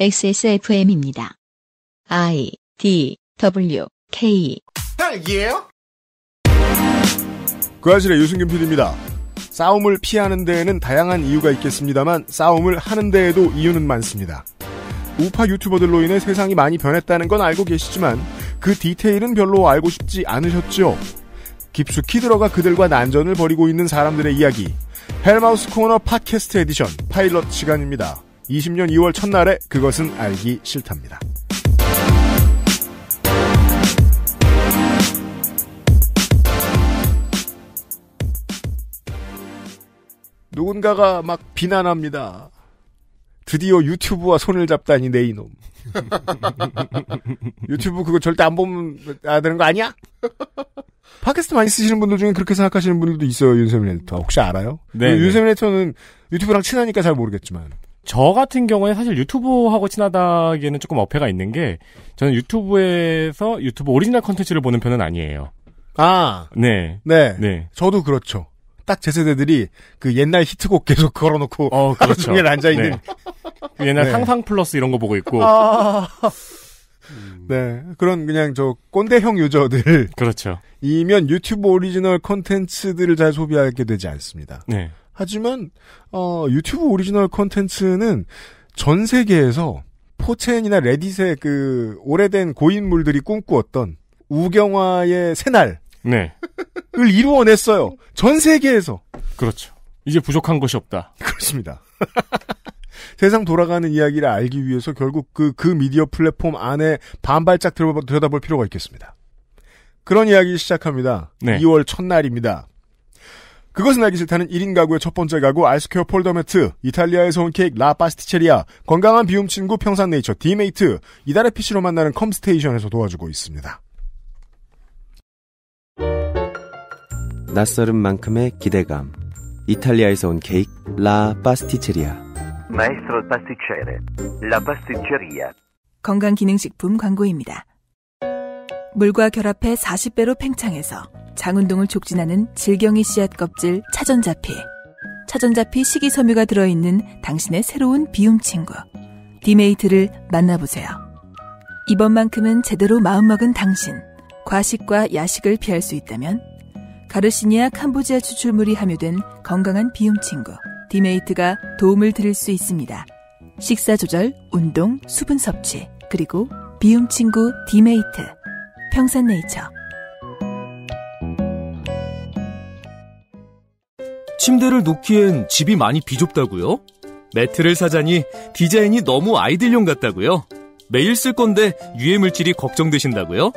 XSFM입니다. I D W K 딸기예요? 그아실의 유승균 PD입니다. 싸움을 피하는 데에는 다양한 이유가 있겠습니다만 싸움을 하는 데에도 이유는 많습니다. 우파 유튜버들로 인해 세상이 많이 변했다는 건 알고 계시지만 그 디테일은 별로 알고 싶지 않으셨죠? 깊숙이 들어가 그들과 난전을 벌이고 있는 사람들의 이야기 헬마우스 코너 팟캐스트 에디션 파일럿 시간입니다. 20년 2월 첫날에 그것은 알기 싫답니다. 누군가가 막 비난합니다. 드디어 유튜브와 손을 잡다니 내 이놈. 유튜브 그거 절대 안 보면 안 아, 되는 거 아니야? 팟캐스트 많이 쓰시는 분들 중에 그렇게 생각하시는 분들도 있어요 윤세민 에디터 혹시 알아요? 네, 네. 윤세민 에디터는 유튜브랑 친하니까 잘 모르겠지만 저 같은 경우에 사실 유튜브하고 친하다기에는 조금 어폐가 있는 게 저는 유튜브에서 유튜브 오리지널 컨텐츠를 보는 편은 아니에요. 아. 네. 네. 네. 저도 그렇죠. 딱 제 세대들이 그 옛날 히트곡 계속 걸어놓고 어, 그렇죠. 하루 종일 앉아있는 네. 옛날 네. 상상 플러스 이런 거 보고 있고. 아. 음. 네. 그런 그냥 저 꼰대형 유저들. 그렇죠. 이면 유튜브 오리지널 컨텐츠들을 잘 소비하게 되지 않습니다. 네. 하지만 어, 유튜브 오리지널 컨텐츠는 전 세계에서 포첸이나 레딧의 그 오래된 고인물들이 꿈꾸었던 우경화의 새날을 네. 이루어냈어요. 전 세계에서. 그렇죠. 이제 부족한 것이 없다. 그렇습니다. 세상 돌아가는 이야기를 알기 위해서 결국 그, 그 미디어 플랫폼 안에 반발짝 들여다볼 필요가 있겠습니다. 그런 이야기 시작합니다. 네. 2월 첫날입니다. 그것은 알기 싫다는 1인 가구의 첫 번째 가구 아이스퀘어 폴더 매트, 이탈리아에서 온 케이크 라 파스티체리아, 건강한 비움 친구 평산 네이처 디메이트, 이달의 PC로 만나는 컴스테이션에서 도와주고 있습니다. 낯설은 만큼의 기대감. 이탈리아에서 온 케이크 라 파스티체리아. 마에스트로 파스티체레 라 파스티체리아. 건강기능식품 광고입니다. 물과 결합해 40배로 팽창해서 장운동을 촉진하는 질경이 씨앗 껍질 차전자피. 차전자피 식이섬유가 들어있는 당신의 새로운 비움 친구. 디메이트를 만나보세요. 이번만큼은 제대로 마음먹은 당신. 과식과 야식을 피할 수 있다면 가르시니아 캄보지아 추출물이 함유된 건강한 비움 친구 디메이트가 도움을 드릴 수 있습니다. 식사 조절, 운동, 수분 섭취, 그리고 비움 친구 디메이트. 평산네이처 침대를 놓기엔 집이 많이 비좁다고요? 매트를 사자니 디자인이 너무 아이들용 같다고요? 매일 쓸 건데 유해 물질이 걱정되신다고요?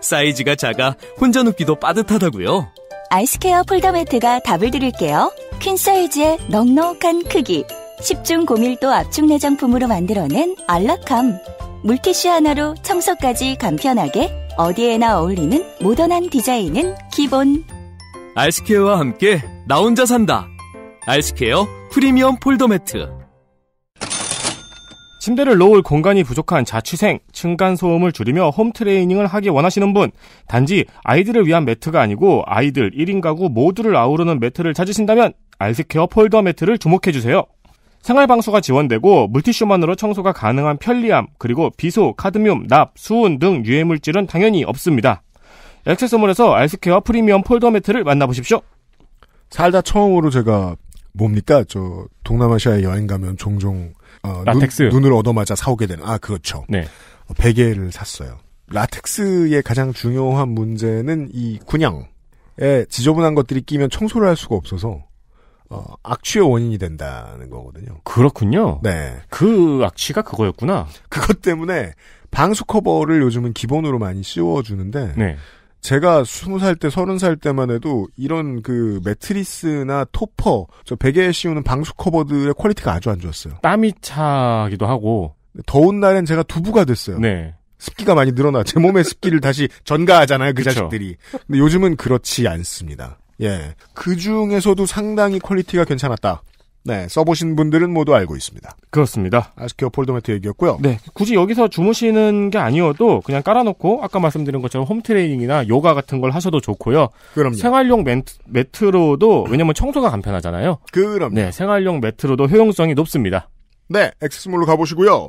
사이즈가 작아 혼자 눕기도 빠듯하다고요? 아이스케어 폴더 매트가 답을 드릴게요. 퀸 사이즈의 넉넉한 크기. 10중 고밀도 압축 내장품으로 만들어낸 알라캄. 물티슈 하나로 청소까지 간편하게 어디에나 어울리는 모던한 디자인은 기본. 알스케어와 함께 나 혼자 산다. 알스케어 프리미엄 폴더 매트. 침대를 놓을 공간이 부족한 자취생, 층간 소음을 줄이며 홈 트레이닝을 하기 원하시는 분, 단지 아이들을 위한 매트가 아니고 아이들 1인 가구 모두를 아우르는 매트를 찾으신다면 알스케어 폴더 매트를 주목해 주세요. 생활방수가 지원되고 물티슈만으로 청소가 가능한 편리함, 그리고 비소, 카드뮴, 납, 수은 등 유해물질은 당연히 없습니다. 액세서몰에서 알스케와 프리미엄 폴더 매트를 만나보십시오. 살다 처음으로 제가 뭡니까? 저 동남아시아에 여행 가면 종종 어, 라텍스 눈, 을 얻어맞아 사오게 되는 아 그렇죠. 네. 어, 베개를 샀어요. 라텍스의 가장 중요한 문제는 이 군양에 지저분한 것들이 끼면 청소를 할 수가 없어서 어, 악취의 원인이 된다는 거거든요. 그렇군요. 네. 그 악취가 그거였구나. 그것 때문에 방수 커버를 요즘은 기본으로 많이 씌워주는데 네. 제가 스무 살 때, 서른 살 때만 해도 이런 그 매트리스나 토퍼, 저 베개에 씌우는 방수 커버들의 퀄리티가 아주 안 좋았어요. 땀이 차기도 하고. 더운 날엔 제가 두부가 됐어요. 네. 습기가 많이 늘어나. 제 몸의 습기를 다시 전가하잖아요, 그 그쵸. 자식들이. 근데 요즘은 그렇지 않습니다. 예. 그 중에서도 상당히 퀄리티가 괜찮았다. 네, 써보신 분들은 모두 알고 있습니다. 그렇습니다. 아스키어 폴더매트 얘기였고요. 네, 굳이 여기서 주무시는 게 아니어도 그냥 깔아놓고 아까 말씀드린 것처럼 홈트레이닝이나 요가 같은 걸 하셔도 좋고요. 그럼요. 생활용 매트, 로도 왜냐면 청소가 간편하잖아요. 그럼 네, 생활용 매트로도 효용성이 높습니다. 네, 엑스몰로 가보시고요.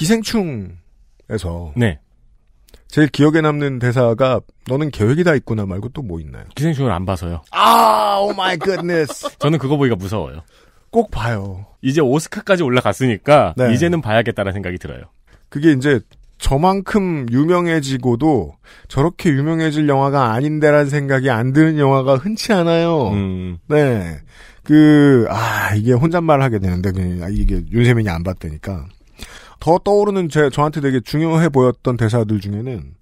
기생충에서 네. 제일 기억에 남는 대사가 너는 계획이 다 있구나 말고 또 뭐 있나요? 기생충을 안 봐서요. 아, 오 마이 굿네스. 저는 그거 보기가 무서워요. 꼭 봐요. 이제 오스카까지 올라갔으니까 네. 이제는 봐야겠다라는 생각이 들어요. 그게 이제 저만큼 유명해지고도 저렇게 유명해질 영화가 아닌데라는 생각이 안 드는 영화가 흔치 않아요. 음. 네. 그, 아, 이게 혼잣말 하게 되는데, 이게 윤세민이 안 봤다니까. 더 떠오르는 제 저한테 되게 중요해 보였던 대사들 중에는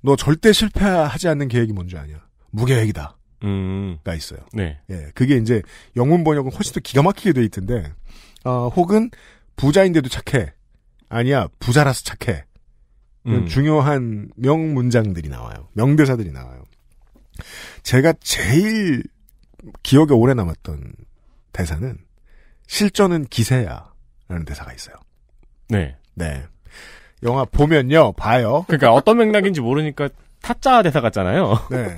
너 절대 실패하지 않는 계획이 뭔지 아냐? 무계획이다. 음.가 있어요. 네. 예, 그게 이제 영문 번역은 훨씬 더 기가 막히게 돼 있던데, 어, 혹은 부자인데도 착해. 아니야, 부자라서 착해. 음. 중요한 명문장들이 나와요. 명대사들이 나와요. 제가 제일 기억에 오래 남았던 대사는 실전은 기세야. 라는 대사가 있어요. 네. 네. 영화 보면요, 봐요. 그러니까 어떤 맥락인지 모르니까 타짜 대사 같잖아요. 네.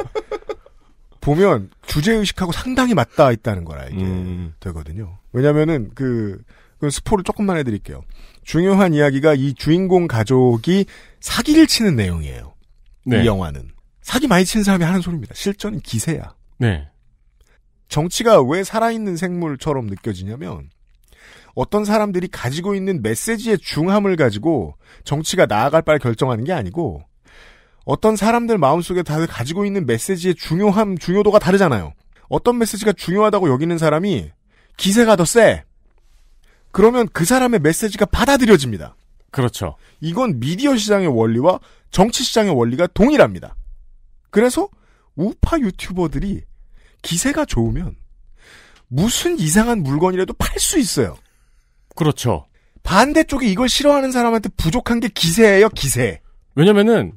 보면 주제 의식하고 상당히 맞닿아 있다는 거라 이게 음. 되거든요. 왜냐면은 그 스포를 조금만 해드릴게요. 중요한 이야기가 이 주인공 가족이 사기를 치는 내용이에요. 네. 이 영화는 사기 많이 치는 사람이 하는 소리입니다. 실전 기세야. 네. 정치가 왜 살아있는 생물처럼 느껴지냐면 어떤 사람들이 가지고 있는 메시지의 중함을 가지고 정치가 나아갈 바를 결정하는 게 아니고 어떤 사람들 마음속에 다들 가지고 있는 메시지의 중요함, 중요도가 다르잖아요. 어떤 메시지가 중요하다고 여기는 사람이 기세가 더 세. 그러면 그 사람의 메시지가 받아들여집니다. 그렇죠. 이건 미디어 시장의 원리와 정치 시장의 원리가 동일합니다. 그래서 우파 유튜버들이 기세가 좋으면 무슨 이상한 물건이라도 팔 수 있어요. 그렇죠. 반대쪽이 이걸 싫어하는 사람한테 부족한 게 기세예요, 기세. 왜냐면은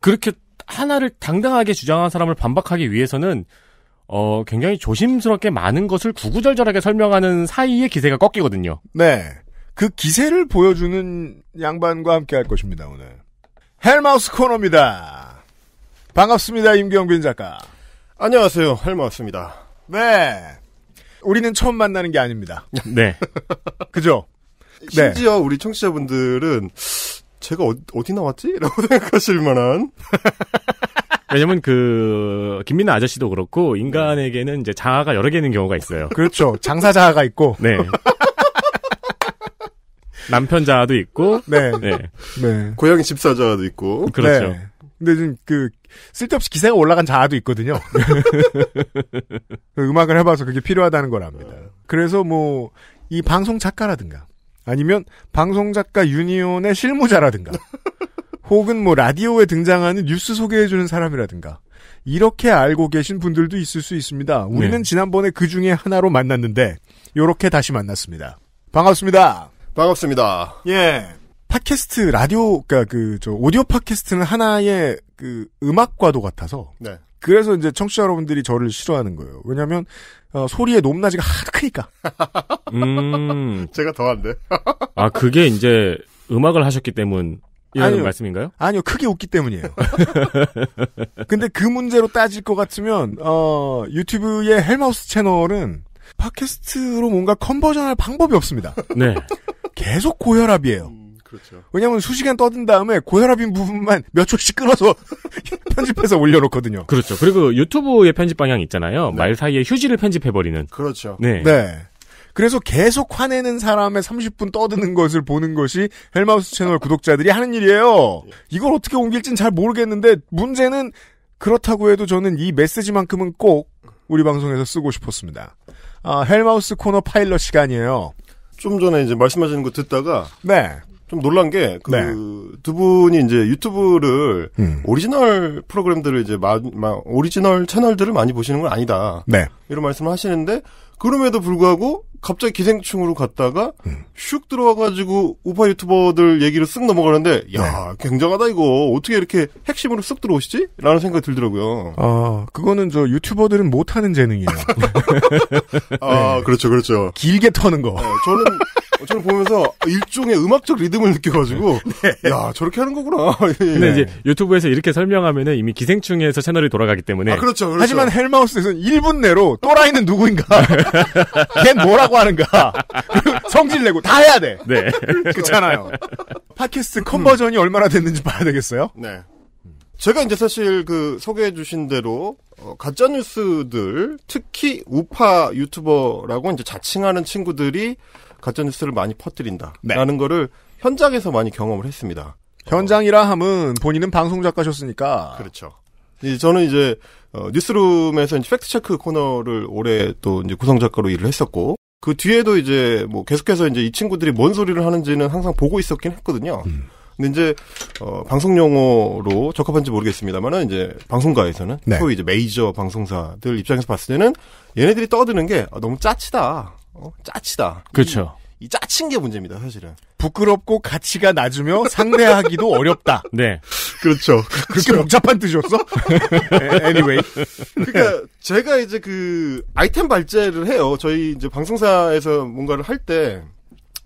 그렇게 하나를 당당하게 주장한 사람을 반박하기 위해서는 어 굉장히 조심스럽게 많은 것을 구구절절하게 설명하는 사이에 기세가 꺾이거든요. 네. 그 기세를 보여주는 양반과 함께 할 것입니다, 오늘. 헬마우스 코너입니다. 반갑습니다, 임경빈 작가. 안녕하세요, 헬마우스입니다. 네. 우리는 처음 만나는 게 아닙니다. 네. 그죠? 네. 심지어 네. 우리 청취자분들은 제가 어, 어디 나왔지? 라고 생각하실 만한. 왜냐면 그 김민아 아저씨도 그렇고 인간에게는 이제 자아가 여러 개는 있 경우가 있어요. 그렇죠. 장사 자아가 있고. 네. 남편 자아도 있고. 네. 네. 네. 고양이 집사 자아도 있고. 그렇죠. 네. 근데 지금 그 쓸데없이 기세가 올라간 자아도 있거든요. 그 음악을 해봐서 그게 필요하다는 걸 압니다. 어. 그래서 뭐 이 방송 작가라든가 아니면 방송 작가 유니온의 실무자라든가 혹은 뭐 라디오에 등장하는 뉴스 소개해주는 사람이라든가 이렇게 알고 계신 분들도 있을 수 있습니다. 우리는 네. 지난번에 그 중에 하나로 만났는데 이렇게 다시 만났습니다. 반갑습니다. 반갑습니다. 예. 팟캐스트 라디오 그러니까 그저 오디오 팟캐스트는 하나의 그 음악과도 같아서 네. 그래서 이제 청취자 여러분들이 저를 싫어하는 거예요. 왜냐하면 어, 소리의 높낮이가 하도 크니까. 음, 제가 더한데. 아 그게 이제 음악을 하셨기 때문. 이라는 아니요. 말씀인가요? 아니요, 크게 웃기 때문이에요. 근데 그 문제로 따질 것 같으면 어, 유튜브의 헬마우스 채널은 팟캐스트로 뭔가 컨버전할 방법이 없습니다. 네. 계속 고혈압이에요. 음. 그렇죠. 왜냐하면 수시간 떠든 다음에 고혈압인 부분만 몇 초씩 끊어서 편집해서 올려놓거든요. 그렇죠. 그리고 유튜브의 편집 방향 있잖아요. 네. 말 사이에 휴지를 편집해버리는. 그렇죠. 네. 네. 그래서 계속 화내는 사람의 30분 떠드는 것을 보는 것이 헬마우스 채널 구독자들이 하는 일이에요. 예. 이걸 어떻게 옮길진 잘 모르겠는데 문제는 그렇다고 해도 저는 이 메시지만큼은 꼭 우리 방송에서 쓰고 싶었습니다. 아, 헬마우스 코너 파일럿 시간이에요. 좀 전에 이제 말씀하시는 거 듣다가 네. 좀 놀란 게, 그, 네. 두 분이 이제 유튜브를, 음. 오리지널 프로그램들을 이제, 마, 마, 오리지널 채널들을 많이 보시는 건 아니다. 네. 이런 말씀을 하시는데, 그럼에도 불구하고, 갑자기 기생충으로 갔다가, 음. 슉 들어와가지고, 우파 유튜버들 얘기를 쓱 넘어가는데, 야 네. 굉장하다, 이거. 어떻게 이렇게 핵심으로 쓱 들어오시지? 라는 생각이 들더라고요. 아, 그거는 저 유튜버들은 못하는 재능이에요. 아, 네. 그렇죠, 그렇죠. 길게 터는 거. 네, 저는, 저를 보면서 일종의 음악적 리듬을 느껴가지고 네. 야 저렇게 하는 거구나. 근데 예. 이제 유튜브에서 이렇게 설명하면은 이미 기생충에서 채널이 돌아가기 때문에. 아 그렇죠. 그렇죠. 하지만 헬마우스에서는 1분 내로 또라이는 누구인가, 걘 뭐라고 하는가 성질 내고 다 해야 돼. 네. 그렇잖아요. 팟캐스트 컨버전이 음. 얼마나 됐는지 봐야 되겠어요. 네. 제가 이제 사실 그 소개해 주신 대로 어, 가짜 뉴스들 특히 우파 유튜버라고 이제 자칭하는 친구들이 가짜 뉴스를 많이 퍼뜨린다라는 네. 거를 현장에서 많이 경험을 했습니다. 현장이라 함은 본인은 방송 작가셨으니까. 그렇죠. 이제 저는 이제 어, 뉴스룸에서 이제 팩트 체크 코너를 올해 또 이제 구성 작가로 일을 했었고 그 뒤에도 이제 뭐 계속해서 이제 이 친구들이 뭔 소리를 하는지는 항상 보고 있었긴 했거든요. 음. 근데 이제 어, 방송 용어로 적합한지 모르겠습니다만은 이제 방송가에서는 네. 소위 이제 메이저 방송사들 입장에서 봤을 때는 얘네들이 떠드는 게 아, 너무 짜치다. 어? 짜치다. 그렇죠. 이, 이, 짜친 게 문제입니다, 사실은. 부끄럽고 가치가 낮으며 상대하기도 어렵다. 네. 그렇죠. 그렇죠. 그렇게 복잡한 뜻이었어? 네, anyway. 그러니까 제가 이제 그 아이템 발제를 해요. 저희 이제 방송사에서 뭔가를 할 때.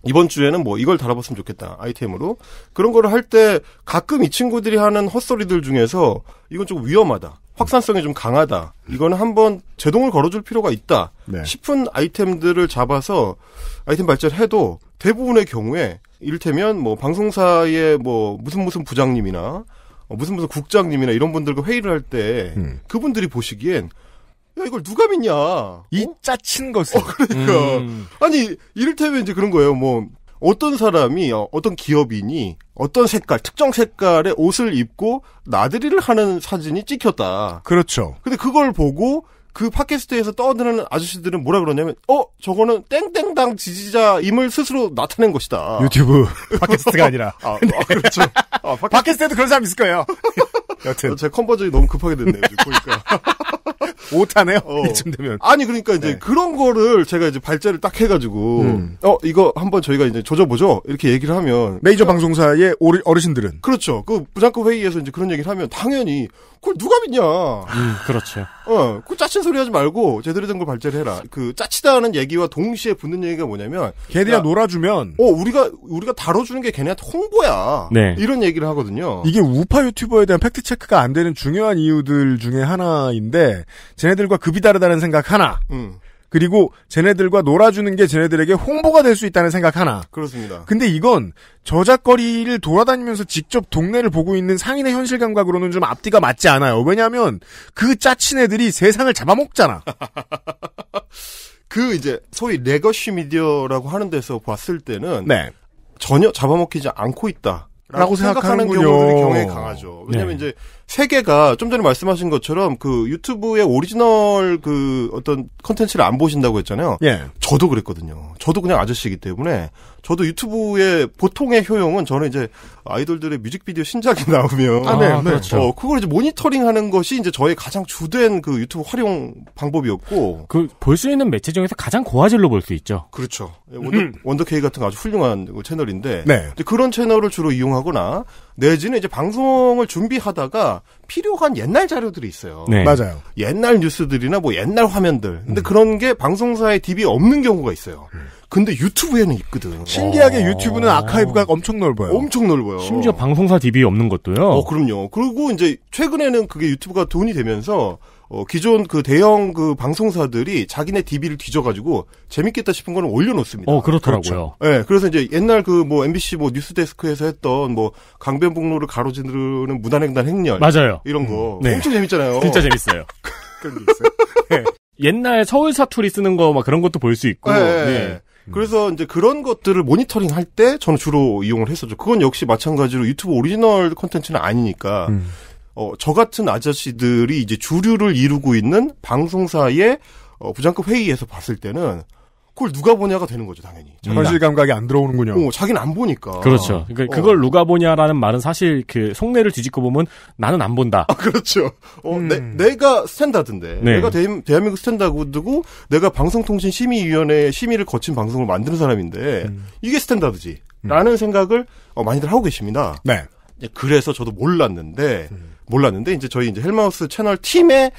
이번 주에는 뭐 이걸 달아봤으면 좋겠다 아이템으로 그런 거를 할 때 가끔 이 친구들이 하는 헛소리들 중에서 이건 좀 위험하다 확산성이 좀 강하다. 이건 한번 제동을 걸어줄 필요가 있다. 네. 싶은 아이템들을 잡아서 아이템 발전해도 대부분의 경우에 이를테면 뭐 방송사의 뭐 무슨 무슨 부장님이나 어, 무슨 무슨 국장님이나 이런 분들과 회의를 할때 음. 그분들이 보시기엔 야 이걸 누가 믿냐 이 어? 짜친 것을 어, 그러니까 음. 아니 이를테면 이제 그런 거예요 뭐 어떤 사람이 어, 어떤 기업인이 어떤 색깔 특정 색깔의 옷을 입고 나들이를 하는 사진이 찍혔다. 그렇죠. 근데 그걸 보고 그 팟캐스트에서 떠드는 아저씨들은 뭐라 그러냐면 어 저거는 땡땡당 지지자임을 스스로 나타낸 것이다. 유튜브 팟캐스트가 아니라. 아, 아, 네. 아 그렇죠. 아, 팟캐스트. 팟캐스트에도 그런 사람 있을 거예요. 여튼 제 컨버전이 너무 급하게 됐네요. 보니까. 못하네요 어. 이쯤 되면. 아니 그러니까 이제 네. 그런 거를 제가 이제 발제를 딱 해가지고 음. 어 이거 한번 저희가 이제 조져보죠 이렇게 얘기를 하면 메이저 어. 방송사의 어르신들은 그렇죠. 그 부장급 회의에서 이제 그런 얘기를 하면 당연히 그걸 누가 믿냐. 음, 그렇죠. 어, 그 짜친 소리 하지 말고 제대로 된 걸 발제를 해라. 그 짜치다는 얘기와 동시에 붙는 얘기가 뭐냐면 걔네랑 놀아주면 어 우리가 우리가 다뤄주는 게 걔네한테 홍보야. 네. 이런 얘기를 하거든요. 이게 우파 유튜버에 대한 팩트 체크가 안 되는 중요한 이유들 중에 하나인데 쟤네들과 급이 다르다는 생각 하나. 음. 그리고 쟤네들과 놀아주는 게 쟤네들에게 홍보가 될 수 있다는 생각 하나. 그렇습니다. 근데 이건 저작거리를 돌아다니면서 직접 동네를 보고 있는 상인의 현실 감각으로는 좀 앞뒤가 맞지 않아요. 왜냐하면 그 짜친 애들이 세상을 잡아먹잖아. 그 이제 소위 레거시 미디어라고 하는 데서 봤을 때는 네. 전혀 잡아먹히지 않고 있다. 라고 생각하는 경우들이 경우에 강하죠. 왜냐면 하 네. 이제 세계가 좀 전에 말씀하신 것처럼 그 유튜브의 오리지널 그 어떤 컨텐츠를 안 보신다고 했잖아요. 예. 저도 그랬거든요. 저도 그냥 아저씨이기 때문에 저도 유튜브의 보통의 효용은 저는 이제 아이돌들의 뮤직비디오 신작이 나오면 아, 네, 아, 네. 그렇죠. 어, 그걸 이제 모니터링하는 것이 이제 저의 가장 주된 그 유튜브 활용 방법이었고 그 볼 수 있는 매체 중에서 가장 고화질로 볼 수 있죠. 그렇죠. 예, 원더, 케이 같은 아주 훌륭한 그 채널인데 네. 그런 채널을 주로 이용하거나 내지는 이제 방송을 준비하다가 필요한 옛날 자료들이 있어요. 네. 맞아요. 옛날 뉴스들이나 뭐 옛날 화면들. 근데 음. 그런 게방송사의 딥이 없는 경우가 있어요. 음. 근데 유튜브에는 있거든. 신기하게 아~ 유튜브는 아카이브가 엄청 넓어요. 엄청 넓어요. 심지어 방송사 딥이 없는 것도요? 어, 그럼요. 그리고 이제 최근에는 그게 유튜브가 돈이 되면서 어, 기존 그 대형 그 방송사들이 자기네 DB를 뒤져가지고 재밌겠다 싶은 거는 올려놓습니다. 어, 그렇더라고요. 그렇죠 네, 그래서 이제 옛날 그 뭐 MBC 뭐 뉴스데스크에서 했던 뭐 강변북로를 가로지르는 무단횡단 행렬. 맞아요. 이런 거. 음, 네. 엄청 재밌잖아요. 진짜 재밌어요. 그런 게 있어요? 네. 옛날 서울 사투리 쓰는 거 막 그런 것도 볼 수 있고. 예, 예, 네. 네. 그래서 이제 그런 것들을 모니터링 할 때 저는 주로 이용을 했었죠. 그건 역시 마찬가지로 유튜브 오리지널 컨텐츠는 아니니까 음. 어, 저 같은 아저씨들이 이제 주류를 이루고 있는 방송사의 어, 부장급 회의에서 봤을 때는 그걸 누가 보냐가 되는 거죠, 당연히. 음. 현실 감각이 안 들어오는군요. 어, 자기는 안 보니까. 그렇죠. 그 그걸 누가 보냐라는 말은 사실 그 속내를 뒤집고 보면 나는 안 본다. 아, 그렇죠. 어, 음. 내, 가 스탠다드인데. 네. 내가 대, 한민국 스탠다드고 내가 방송통신심의위원회 심의를 거친 방송을 만드는 사람인데 음. 이게 스탠다드지. 라는 생각을 어, 많이들 하고 계십니다. 네. 그래서 저도 몰랐는데 음. 몰랐는데 이제 저희 이제 헬마우스 채널 팀의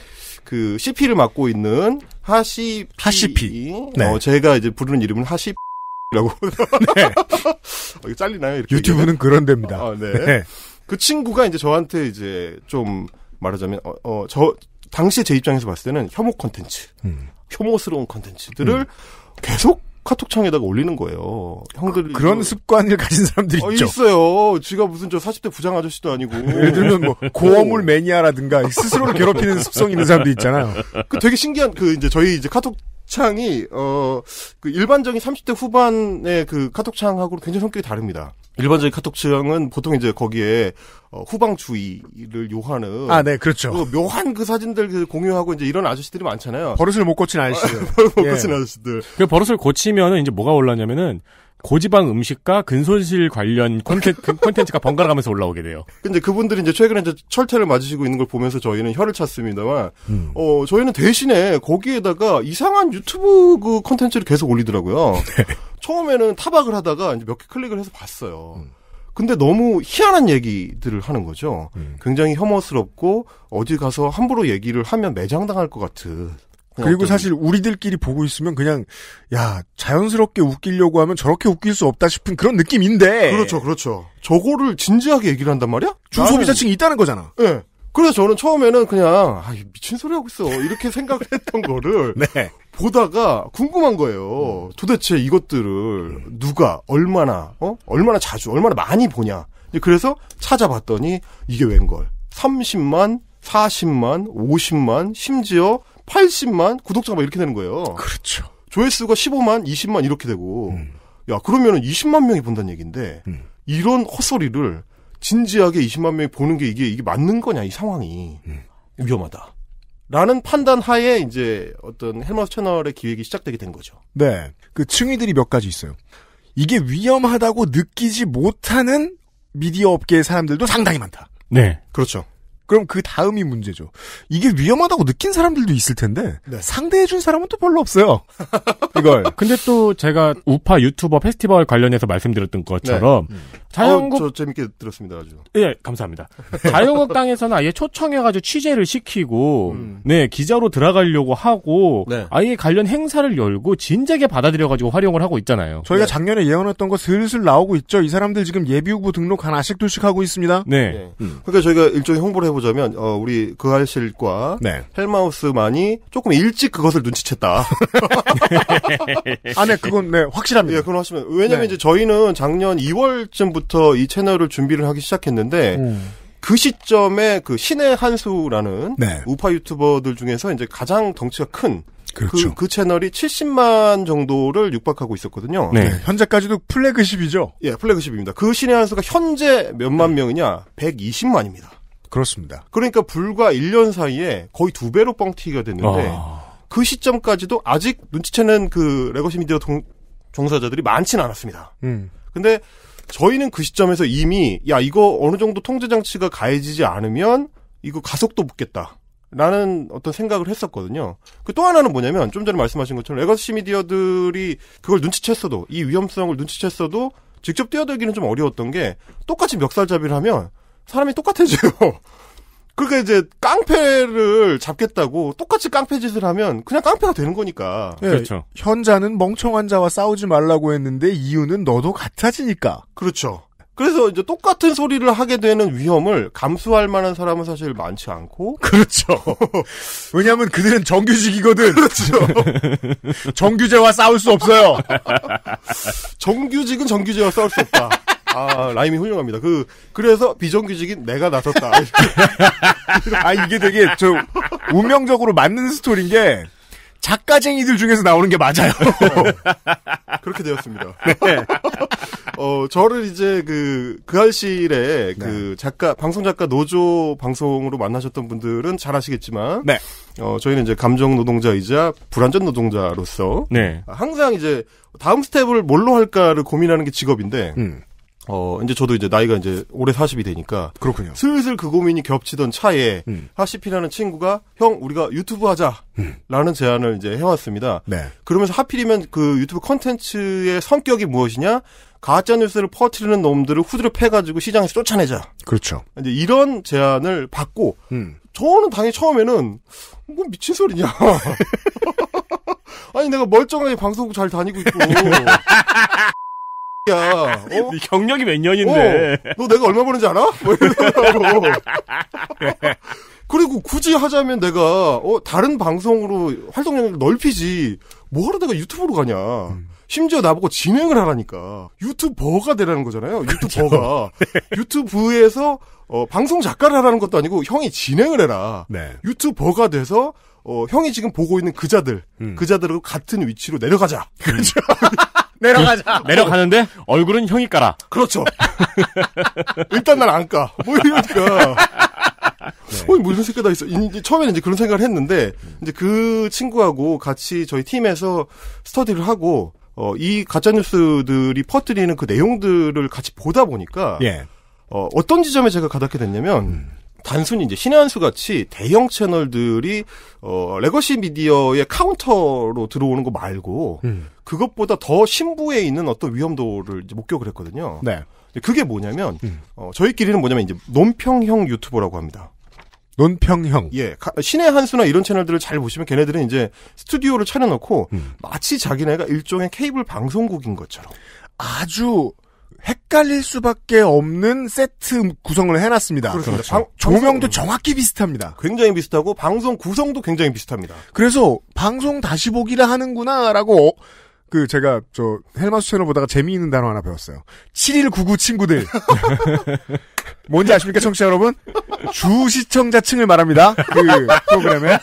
그 CP를 맡고 있는 하시 하시피 어, 네. 어, 제가 이제 부르는 이름은 하시 라고 네. 어, 이거 잘리나요? 이렇게 유튜브는 그런 데입니다. 어, 네. 네. 그 친구가 이제 저한테 이제 좀 말하자면 어, 어저 당시 제 입장에서 봤을 때는 혐오 컨텐츠, 음. 혐오스러운 컨텐츠들을 음. 계속 카톡창에다가 올리는 거예요. 형들 그, 런 습관을 가진 사람들이 어, 있죠. 있어요. 지가 무슨 저 40대 부장 아저씨도 아니고. 예를 들면 뭐 어. 고어물 매니아라든가 스스로를 괴롭히는 습성 있는 사람도 있잖아요. 그 되게 신기한 그 이제 저희 이제 카톡 창이 어그 일반적인 30대 후반의 그 카톡 창하고는 굉장히 성격이 다릅니다. 일반적인 카톡 취향은 보통 이제 거기에 어, 후방주의를 요하는 아, 네, 그렇죠. 그 묘한 그 사진들 그 공유하고 이제 이런 아저씨들이 많잖아요. 버릇을 못 고친 아저씨들. 버릇 못 고친 예. 아저씨들. 그 버릇을 고치면은 이제 뭐가 올랐냐면은 고지방 음식과 근손실 관련 콘텐츠, 그 가 번갈아 가면서 올라오게 돼요. 근데 그분들이 이제 최근에 이제 철퇴를 맞으시고 있는 걸 보면서 저희는 혀를 찼습니다만, 음. 어, 저희는 대신에 거기에다가 이상한 유튜브 그 콘텐츠를 계속 올리더라고요. 네. 처음에는 타박을 하다가 이제 몇 개 클릭을 해서 봤어요. 음. 근데 너무 희한한 얘기들을 하는 거죠. 음. 굉장히 혐오스럽고 어디 가서 함부로 얘기를 하면 매장당할 것 같은. 그리고 어떤... 사실 우리들끼리 보고 있으면 그냥 야 자연스럽게 웃기려고 하면 저렇게 웃길 수 없다 싶은 그런 느낌인데 그렇죠 그렇죠 저거를 진지하게 얘기를 한단 말이야 중소비자층이 나는... 있다는 거잖아 예 네. 그래서 저는 처음에는 그냥 아 미친 소리 하고 있어 이렇게 생각을 했던 거를 네. 보다가 궁금한 거예요 도대체 이것들을 누가 얼마나 어 얼마나 자주 얼마나 많이 보냐 그래서 찾아봤더니 이게 웬걸 30만 40만 50만 심지어 80만 구독자가 이렇게 되는 거예요. 그렇죠. 조회수가 15만, 20만 이렇게 되고 음. 야 그러면은 20만 명이 본다는 얘기인데 음. 이런 헛소리를 진지하게 20만 명이 보는 게 이게 이게 맞는 거냐 이 상황이 음. 위험하다. 라는 판단 하에 이제 어떤 헬마스 채널의 기획이 시작되게 된 거죠. 네. 그 층위들이 몇 가지 있어요. 이게 위험하다고 느끼지 못하는 미디어 업계의 사람들도 상당히 많다. 네. 그렇죠. 그럼 그 다음이 문제죠. 이게 위험하다고 느낀 사람들도 있을 텐데 네. 상대해준 사람은 또 별로 없어요. 이걸. 근데 또 제가 우파 유튜버 페스티벌 관련해서 말씀드렸던 것처럼 네. 음. 자유한국 어, 저 재밌게 들었습니다 아주. 예 감사합니다. 자유국당에서는 아예 초청해가지고 취재를 시키고 음. 네 기자로 들어가려고 하고 네. 아예 관련 행사를 열고 진작에 받아들여가지고 활용을 하고 있잖아요. 저희가 네. 작년에 예언했던 거 슬슬 나오고 있죠. 이 사람들 지금 예비후보 등록 하나씩 둘씩 하고 있습니다. 네. 음. 그러니까 저희가 일종의 홍보를 해 해보자면 어, 우리 그할실과 네. 헬마우스만이 조금 일찍 그것을 눈치챘다. 아, 네, 그건 네 확실합니다. 예, 그건 확실합 왜냐면 네. 이제 저희는 작년 2월쯤부터 이 채널을 준비를 하기 시작했는데. 음. 그 시점에 그 신의 한수라는 네. 우파 유튜버들 중에서 이제 가장 덩치가 큰 그, 그렇죠. 그, 그, 채널이 70만 정도를 육박하고 있었거든요. 네. 네. 현재까지도 플래그십이죠? 예, 플래그십입니다. 그 신의 한수가 현재 몇만 네. 명이냐? 120만입니다. 그렇습니다. 그러니까 불과 1년 사이에 거의 두 배로 뻥튀기가 됐는데 아... 그 시점까지도 아직 눈치채는 그 레거시 미디어 동, 종사자들이 많지는 않았습니다. 음. 근데 저희는 그 시점에서 이미 야 이거 어느 정도 통제 장치가 가해지지 않으면 이거 가속도 붙겠다. 라는 어떤 생각을 했었거든요. 그 또 하나는 뭐냐면 좀 전에 말씀하신 것처럼 레거시 미디어들이 그걸 눈치챘어도 이 위험성을 눈치챘어도 직접 뛰어들기는 좀 어려웠던 게 똑같이 멱살잡이를 하면 사람이 똑같아져요. 그러니까 이제 깡패를 잡겠다고 똑같이 깡패 짓을 하면 그냥 깡패가 되는 거니까. 네, 그렇죠. 현자는 멍청한 자와 싸우지 말라고 했는데 이유는 너도 같아지니까. 그렇죠. 그래서 이제 똑같은 소리를 하게 되는 위험을 감수할 만한 사람은 사실 많지 않고. 그렇죠. 왜냐하면 그들은 정규직이거든. 그렇죠. 정규제와 싸울 수 없어요. 정규직은 정규제와 싸울 수 없다. 아, 라임이 훌륭합니다. 그, 그래서 비정규직인 내가 나섰다. 아, 이게 되게, 저, 운명적으로 맞는 스토리인 게, 작가쟁이들 중에서 나오는 게 맞아요. 그렇게 되었습니다. 네. 어, 저를 이제 그, 그 할실에 그 네. 그 작가, 방송작가 노조 방송으로 만나셨던 분들은 잘 아시겠지만. 네. 어, 저희는 이제 감정 노동자이자 불안전 노동자로서. 네. 항상 이제 다음 스텝을 뭘로 할까를 고민하는 게 직업인데. 음. 어, 이제 저도 이제 나이가 이제 올해 40이 되니까. 그렇군요. 슬슬 그 고민이 겹치던 차에, 음. 하시피라는 친구가, 형, 우리가 유튜브 하자! 음. 라는 제안을 이제 해왔습니다. 네. 그러면서 하필이면 그 유튜브 컨텐츠의 성격이 무엇이냐? 가짜뉴스를 퍼트리는 놈들을 후드려 패가지고 시장에서 쫓아내자. 그렇죠. 이제 이런 제안을 받고, 음. 저는 당연히 처음에는, 뭐 미친 소리냐. 아니, 내가 멀쩡하게 방송국 잘 다니고 있고. 야, 어? 어? 네 경력이 몇 년인데. 어, 너 내가 얼마 버는지 알아? 뭐 이러더라고. 그리고 굳이 하자면 내가 어 다른 방송으로 활동 영역을 넓히지 뭐하러 내가 유튜브로 가냐. 음. 심지어 나보고 진행을 하라니까 유튜버가 되라는 거잖아요. 유튜버가 그렇죠. 유튜브에서 어, 방송 작가를 하라는 것도 아니고 형이 진행을 해라. 네. 유튜버가 돼서 어, 형이 지금 보고 있는 그자들, 음. 그자들하고 같은 위치로 내려가자. 그죠 내려가자. 내려가는데 얼굴은 형이 까라. 그렇죠. 일단 난안 까. 뭐 이러니까. 네. 어 무슨 뭐 이런 새끼다 있어. 이제 처음에는 이제 그런 생각을 했는데, 이제 그 친구하고 같이 저희 팀에서 스터디를 하고, 어, 이 가짜뉴스들이 퍼뜨리는 그 내용들을 같이 보다 보니까, 예. 어, 어떤 지점에 제가 가닿게 됐냐면, 음. 단순히 이제 신의 한수 같이 대형 채널들이 어 레거시 미디어의 카운터로 들어오는 거 말고 음. 그것보다 더 신부에 있는 어떤 위험도를 목격을 했거든요. 네. 그게 뭐냐면 음. 어, 저희끼리는 뭐냐면 이제 논평형 유튜버라고 합니다. 논평형. 예. 신의 한수나 이런 채널들을 잘 보시면 걔네들은 이제 스튜디오를 차려놓고 음. 마치 자기네가 일종의 케이블 방송국인 것처럼 아주 헷갈릴 수밖에 없는 세트 구성을 해놨습니다. 그렇습니다. 그렇죠. 방, 조명도 정확히 비슷합니다. 굉장히 비슷하고 방송 구성도 굉장히 비슷합니다. 그래서 방송 다시 보기를 하는구나라고 어, 그 제가 저 헬마스 채널 보다가 재미있는 단어 하나 배웠어요. 7199 친구들. 뭔지 아십니까, 청취자 여러분? 주 시청자층을 말합니다. 그 프로그램에.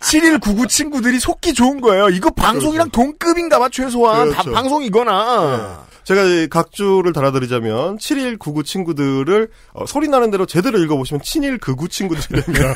7199 친구들이 속기 좋은 거예요. 이거 방송이랑 그렇죠. 동급인가 봐, 최소한. 그렇죠. 다 방송이거나. 네. 제가 각주를 달아드리자면 7199 친구들을 어, 소리 나는 대로 제대로 읽어보시면 친일 극우 친구들입니다.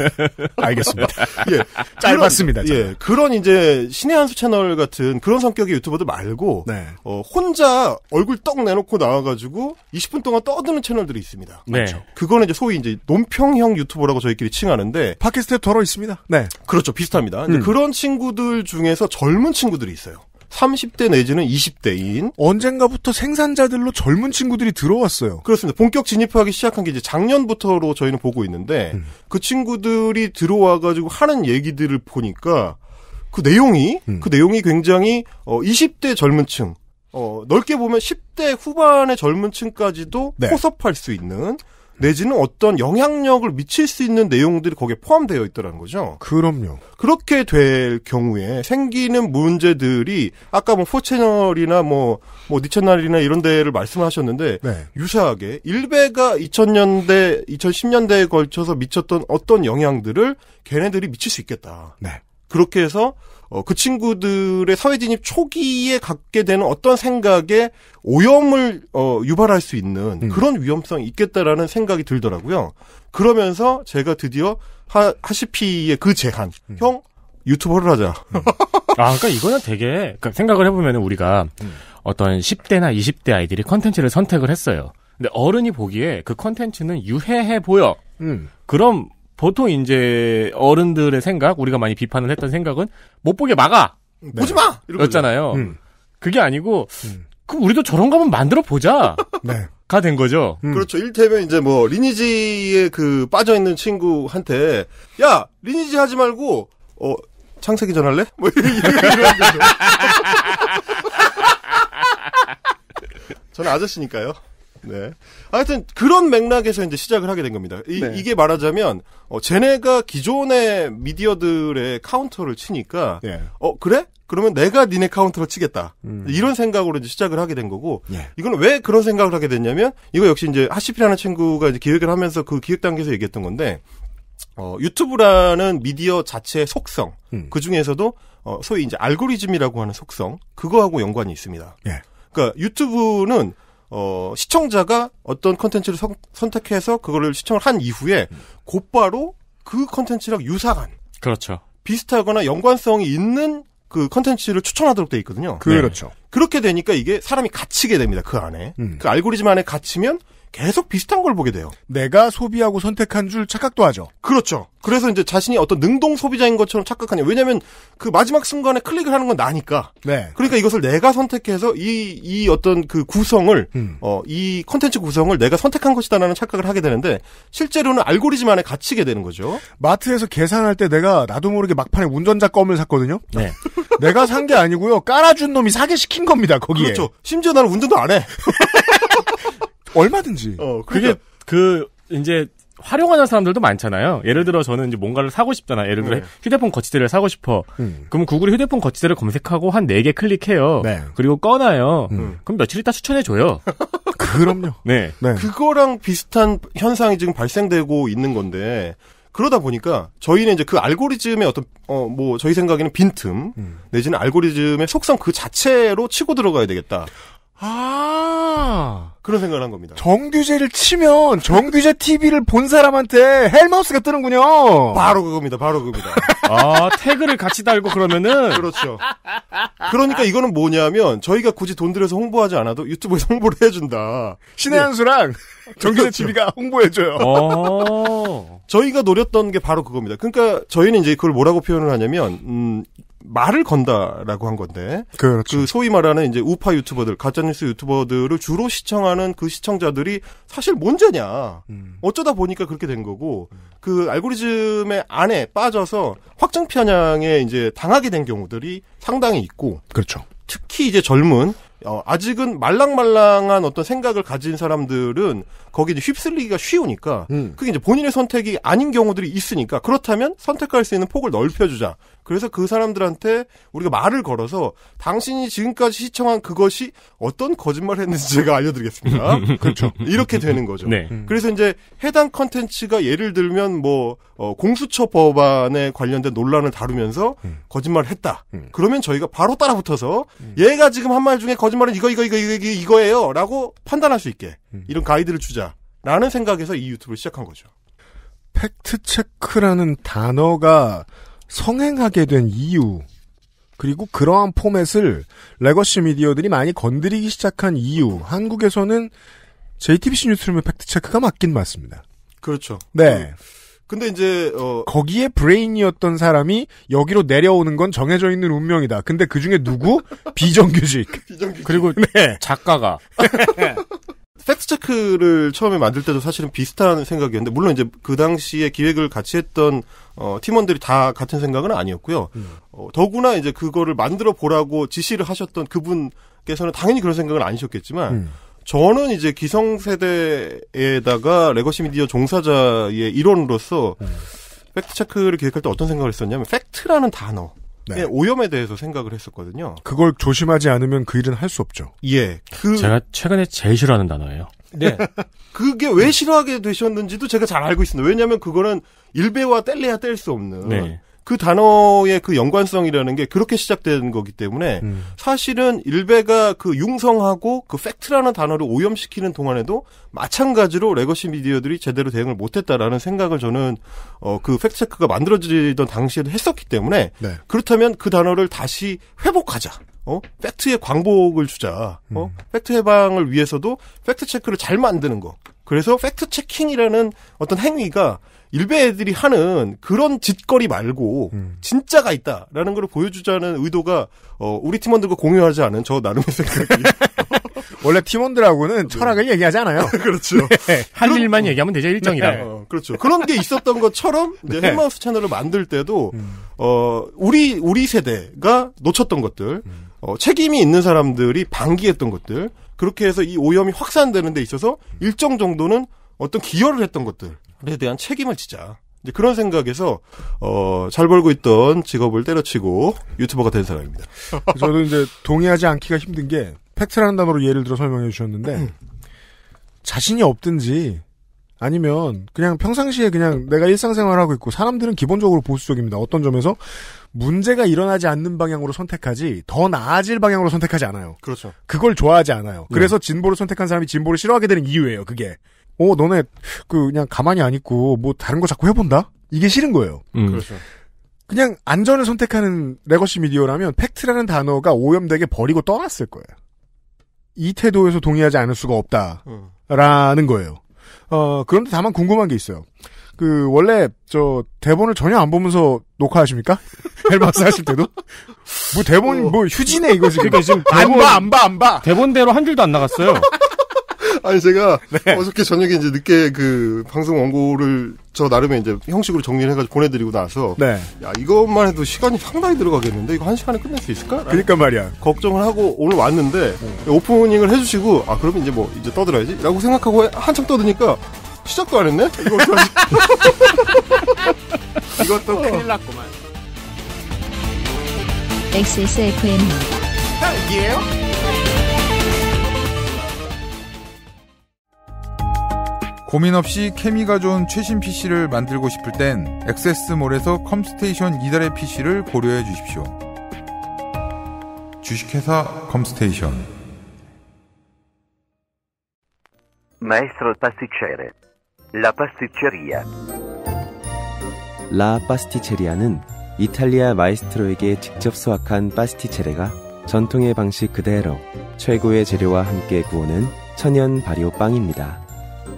알겠습니다. 예, 짧았습니다. 그런, 예, 그런 이제 신의 한수 채널 같은 그런 성격의 유튜버들 말고 네. 어, 혼자 얼굴 떡 내놓고 나와가지고 20분 동안 떠드는 채널들이 있습니다. 있습니다. 네. 그렇죠. 그거는 이제 소위 이제 논평형 유튜버라고 저희끼리 칭하는데 팟캐스트에 덜어 있습니다. 네. 그렇죠. 비슷합니다. 음. 그런 친구들 중에서 젊은 친구들이 있어요. 30대 내지는 20대인 언젠가부터 생산자들로 젊은 친구들이 들어왔어요. 그렇습니다. 본격 진입하기 시작한 게 이제 작년부터로 저희는 보고 있는데 음. 그 친구들이 들어와 가지고 하는 얘기들을 보니까 그 내용이 음. 그 내용이 굉장히 어 20대 젊은층 어, 넓게 보면 10대 후반의 젊은 층까지도 네. 포섭할 수 있는 내지는 어떤 영향력을 미칠 수 있는 내용들이 거기에 포함되어 있더라는 거죠. 그럼요. 그렇게 될 경우에 생기는 문제들이 아까 뭐 포채널이나 뭐, 뭐니천널이나 이런 데를 말씀하셨는데 네. 유사하게 일베가 2000년대, 2010년대에 걸쳐서 미쳤던 어떤 영향들을 걔네들이 미칠 수 있겠다. 네. 그렇게 해서 어, 그 친구들의 사회 진입 초기에 갖게 되는 어떤 생각에 오염을 어, 유발할 수 있는 음. 그런 위험성이 있겠다라는 생각이 들더라고요. 그러면서 제가 드디어 하, 하시피의 그 제한, 음. 형 유튜버를 하자. 음. 아, 그러니까 이거는 되게 그러니까 생각을 해보면 우리가 음. 어떤 10대나 20대 아이들이 컨텐츠를 선택을 했어요. 근데 어른이 보기에 그 컨텐츠는 유해해 보여. 음. 그럼 보통 이제 어른들의 생각, 우리가 많이 비판을 했던 생각은 못 보게 막아. 네. 보지 마. 이랬잖아요. 음. 그게 아니고 음. 그럼 우리도 저런 거면 만들어 보자. 네. 가 된 거죠. 음. 그렇죠. 일테면 이제 뭐 리니지에 그 빠져 있는 친구한테 야 리니지 하지 말고 어 창세기 전할래? 뭐 이런 이런 거죠. 저는 아저씨니까요. 네. 하여튼 그런 맥락에서 이제 시작을 하게 된 겁니다. 이, 네. 게 말하자면 어, 쟤네가 기존의 미디어들의 카운터를 치니까 네. 어 그래? 그러면 내가 니네 카운터를 치겠다. 음. 이런 생각으로 이제 시작을 하게 된 거고 네. 이는왜 그런 생각을 하게 됐냐면 이거 역시 이제 하시피라는 친구가 이제 기획을 하면서 그 기획 단계에서 얘기했던 건데 어, 유튜브라는 미디어 자체의 속성 음. 그 중에서도 어, 소위 이제 알고리즘이라고 하는 속성 그거하고 연관이 있습니다. 예. 그러니까 유튜브는 어, 시청자가 어떤 컨텐츠를 선, 선택해서 그거를 시청을 한 이후에 음. 곧바로 그 컨텐츠랑 유사한 그렇죠. 비슷하거나 연관성이 있는 그 컨텐츠를 추천하도록 돼 있거든요. 네. 그렇죠. 네. 그렇게 되니까 이게 사람이 갇히게 됩니다. 그 안에. 음. 그 알고리즘 안에 갇히면 계속 비슷한 걸 보게 돼요. 내가 소비하고 선택한 줄 착각도 하죠. 그렇죠. 그래서 이제 자신이 어떤 능동 소비자인 것처럼 착각하냐. 왜냐면 그 마지막 순간에 클릭을 하는 건 나니까. 네. 그러니까 이것을 내가 선택해서 이, 이 어떤 그 구성을, 음. 어, 이 컨텐츠 구성을 내가 선택한 것이다라는 착각을 하게 되는데 실제로는 알고리즘 안에 갇히게 되는 거죠. 마트에서 계산할 때 내가 나도 모르게 막판에 운전자 껌을 샀거든요. 네. 내가 산 게 아니고요. 깔아준 놈이 사게 시킨 겁니다, 거기에. 그렇죠. 심지어 나는 운전도 안 해. 얼마든지. 어, 그러니까. 그게 그 이제 활용하는 사람들도 많잖아요. 예를 들어 저는 이제 뭔가를 사고 싶잖아. 예를 들어 네. 휴대폰 거치대를 사고 싶어. 음. 그럼 구글이 휴대폰 거치대를 검색하고 한 네 개 클릭해요. 네. 그리고 꺼놔요. 음. 그럼 며칠 있다 추천해줘요. 그럼요. 네. 네. 그거랑 비슷한 현상이 지금 발생되고 있는 건데, 그러다 보니까 저희는 이제 그 알고리즘의 어떤, 어, 뭐, 저희 생각에는 빈틈, 음. 내지는 알고리즘의 속성 그 자체로 치고 들어가야 되겠다. 아. 그런 생각을 한 겁니다. 정규제를 치면 정규제 TV를 본 사람한테 헬마우스가 뜨는군요. 바로 그겁니다. 바로 그겁니다. 아 태그를 같이 달고 그러면은 그렇죠. 그러니까 이거는 뭐냐면 저희가 굳이 돈 들여서 홍보하지 않아도 유튜브에서 홍보를 해준다. 신의 네. 한수랑 정규제 TV가 그렇죠. 홍보해줘요. 어. 저희가 노렸던 게 바로 그겁니다. 그러니까 저희는 이제 그걸 뭐라고 표현을 하냐면 음, 말을 건다라고 한 건데. 그렇죠. 그 소위 말하는 이제 우파 유튜버들, 가짜뉴스 유튜버들을 주로 시청하는 그 시청자들이 사실 뭔죄냐. 음. 어쩌다 보니까 그렇게 된 거고, 음. 그 알고리즘의 안에 빠져서 확정 편향에 이제 당하게 된 경우들이 상당히 있고. 그렇죠. 특히 이제 젊은, 어, 아직은 말랑말랑한 어떤 생각을 가진 사람들은 거기에 휩쓸리기가 쉬우니까 음. 그게 이제 본인의 선택이 아닌 경우들이 있으니까 그렇다면 선택할 수 있는 폭을 넓혀주자. 그래서 그 사람들한테 우리가 말을 걸어서 당신이 지금까지 시청한 그것이 어떤 거짓말 을 했는지 제가 알려드리겠습니다. 그렇죠. 이렇게 되는 거죠. 네. 음. 그래서 이제 해당 컨텐츠가 예를 들면 뭐 어, 공수처 법안에 관련된 논란을 다루면서 음. 거짓말을 했다. 음. 그러면 저희가 바로 따라붙어서 음. 얘가 지금 한 말 중에 거짓말은 이거 이거 이거 이거 이거예요라고 판단할 수 있게 음. 이런 가이드를 주자라는 생각에서 이 유튜브를 시작한 거죠. 팩트 체크라는 단어가 성행하게 된 이유 그리고 그러한 포맷을 레거시 미디어들이 많이 건드리기 시작한 이유 한국에서는 JTBC 뉴스룸의 팩트 체크가 맞긴 맞습니다. 그렇죠. 네. 그, 근데 이제 어... 거기에 브레인이었던 사람이 여기로 내려오는 건 정해져 있는 운명이다. 근데 그 중에 누구? 비정규직. 비정규직. 그리고 네. 작가가 팩트체크를 처음에 만들 때도 사실은 비슷한 생각이었는데, 물론 이제 그 당시에 기획을 같이 했던, 어, 팀원들이 다 같은 생각은 아니었고요. 음. 어, 더구나 이제 그거를 만들어 보라고 지시를 하셨던 그분께서는 당연히 그런 생각은 아니셨겠지만, 음. 저는 이제 기성세대에다가 레거시 미디어 종사자의 일원으로서, 음. 팩트체크를 기획할 때 어떤 생각을 했었냐면, 팩트라는 단어. 네. 예, 오염에 대해서 생각을 했었거든요. 그걸 조심하지 않으면 그 일은 할 수 없죠. 예. 그 제가 최근에 제일 싫어하는 단어예요. 네. 그게 왜 싫어하게 되셨는지도 제가 잘 알고 있습니다. 왜냐하면 그거는 일베와 뗄래야 뗄 수 없는 네. 그 단어의 그 연관성이라는 게 그렇게 시작된 거기 때문에 음. 사실은 일베가 그 융성하고 그 팩트라는 단어를 오염시키는 동안에도 마찬가지로 레거시 미디어들이 제대로 대응을 못했다라는 생각을 저는 어 그 팩트체크가 만들어지던 당시에도 했었기 때문에 네. 그렇다면 그 단어를 다시 회복하자. 어? 팩트의 광복을 주자. 어? 음. 팩트 해방을 위해서도 팩트 체크를 잘 만드는 거. 그래서 팩트 체킹이라는 어떤 행위가 일베 애들이 하는 그런 짓거리 말고 음. 진짜가 있다라는 걸 보여주자는 의도가 어, 우리 팀원들과 공유하지 않은 저 나름의 생각이 원래 팀원들하고는 네. 철학을 얘기하지 않아요. 그렇죠. 네. 할 그런, 일만 어. 얘기하면 되죠 일정이라. 네. 어, 그렇죠. 그런 게 있었던 것처럼 이제 네. 헬마우스 채널을 만들 때도 음. 어 우리 우리 세대가 놓쳤던 것들, 음. 어, 책임이 있는 사람들이 방기했던 것들 그렇게 해서 이 오염이 확산되는 데 있어서 일정 정도는 어떤 기여를 했던 것들 사람들에 대한 책임을 지자. 이제 그런 생각에서 어, 잘 벌고 있던 직업을 때려치고 유튜버가 된 사람입니다. 저도 이제 동의하지 않기가 힘든 게 팩트라는 단어로 예를 들어 설명해 주셨는데 음. 자신이 없든지 아니면 그냥 평상시에 그냥 내가 일상생활하고 을 있고 사람들은 기본적으로 보수적입니다. 어떤 점에서 문제가 일어나지 않는 방향으로 선택하지 더 나아질 방향으로 선택하지 않아요. 그렇죠. 그걸 좋아하지 않아요. 네. 그래서 진보를 선택한 사람이 진보를 싫어하게 되는 이유예요. 그게 어, 너네 그 그냥 가만히 안 있고 뭐 다른 거 자꾸 해본다? 이게 싫은 거예요. 음. 그렇죠. 그냥 안전을 선택하는 레거시 미디어라면 팩트라는 단어가 오염되게 버리고 떠났을 거예요. 이 태도에서 동의하지 않을 수가 없다라는 거예요. 어, 그런데 다만 궁금한 게 있어요. 그 원래 저 대본을 전혀 안 보면서 녹화하십니까? 헬박스 하실 때도 뭐 대본 어. 뭐 휴지네 이거 지금 그러니까 지금 안봐 안 봐 안봐 대본대로 한 줄도 안 나갔어요. 아니 제가 네. 어저께 저녁에 이제 늦게 그 방송 원고를 저 나름의 이제 형식으로 정리를 해가지고 보내드리고 나서 네. 야 이것만 해도 시간이 상당히 들어가겠는데 이거 한 시간에 끝낼 수 있을까? 그러니까 말이야. 걱정을 하고 오늘 왔는데 네. 오프닝을 해주시고 아 그러면 이제 뭐 이제 떠들어야지라고 생각하고 한참 떠드니까 시작도 안 했네. 이것도 어. 큰일 났구만. XSFM입니다. 아, 예 고민 없이 케미가 좋은 최신 PC를 만들고 싶을 땐 액세스몰에서 컴스테이션 이달의 PC를 고려해 주십시오. 주식회사 컴스테이션 Maestro pasticcere La pasticceria 라 파스티체리아는 이탈리아 마이스트로에게 직접 수확한 파스티체레가 전통의 방식 그대로 최고의 재료와 함께 구우는 천연 발효 빵입니다.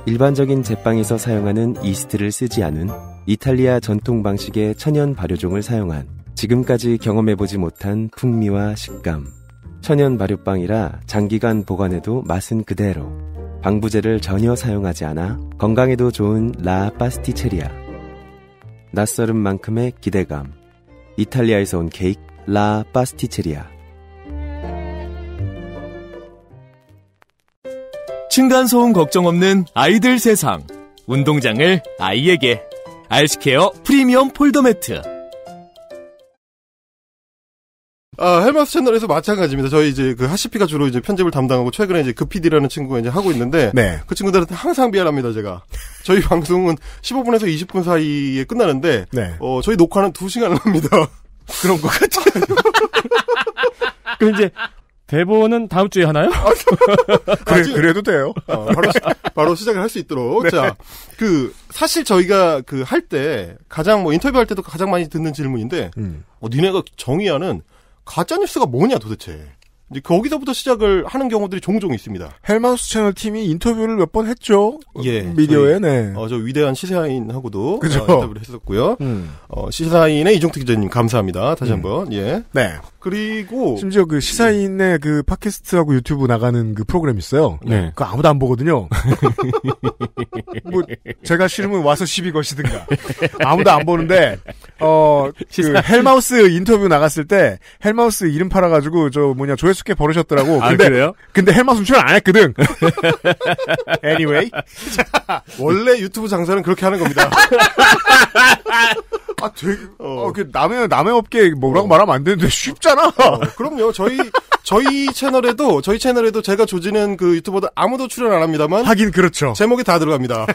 일반적인 제빵에서 사용하는 이스트를 쓰지 않은 이탈리아 전통 방식의 천연 발효종을 사용한 지금까지 경험해보지 못한 풍미와 식감. 천연 발효빵이라 장기간 보관해도 맛은 그대로. 방부제를 전혀 사용하지 않아 건강에도 좋은 라 파스티체리아. 낯설은 만큼의 기대감. 이탈리아에서 온 케이크 라 파스티체리아. 층간소음 걱정 없는 아이들 세상. 운동장을 아이에게. 알시케어 프리미엄 폴더 매트. 아, 헬마스 채널에서 마찬가지입니다. 저희 이제 그 하시피가 주로 이제 편집을 담당하고 최근에 이제 그피디라는 친구가 이제 하고 있는데 네. 그 친구들한테 항상 미안합니다, 제가. 저희 방송은 15분에서 20분 사이에 끝나는데 네. 어, 저희 녹화는 2시간을 합니다. 그런 것 같아요. 그럼 이제 대본은 다음 주에 하나요? 아, 그래, 그래도 돼요. 어, 바로, 바로 시작을 할 수 있도록. 네. 자, 그, 사실 저희가 그 할 때, 가장 뭐 인터뷰할 때도 가장 많이 듣는 질문인데, 음. 어, 니네가 정의하는 가짜뉴스가 뭐냐 도대체. 이제 거기서부터 시작을 하는 경우들이 종종 있습니다. 헬마우스 채널 팀이 인터뷰를 몇 번 했죠. 예, 미디어에 네. 어, 저 위대한 시사인하고도 어, 그죠. 어, 인터뷰를 했었고요. 음. 어, 시사인의 이종택 기자님 감사합니다. 다시 음. 한번 예. 네. 그리고 심지어 그 시사인의 그 팟캐스트하고 유튜브 나가는 그 프로그램 있어요. 네. 그 아무도 안 보거든요. 뭐 제가 싫으면 와서 시비 거시든가 아무도 안 보는데 어, 그 헬마우스 인터뷰 나갔을 때 헬마우스 이름 팔아가지고 저 뭐냐 조회수 꽤 벌으셨더라고. 아, 근데, 아, 그래요? 근데 헬마우스 는 출연 안 했거든. anyway. 자, 원래 유튜브 장사는 그렇게 하는 겁니다. 아, 되게, 어, 어 그 남의, 남의 업계 뭐라고 어. 말하면 안 되는데 쉽잖아. 어, 그럼요. 저희, 저희 채널에도, 저희 채널에도 제가 조지는 그 유튜버들 아무도 출연 안 합니다만. 하긴 그렇죠. 제목이다 들어갑니다.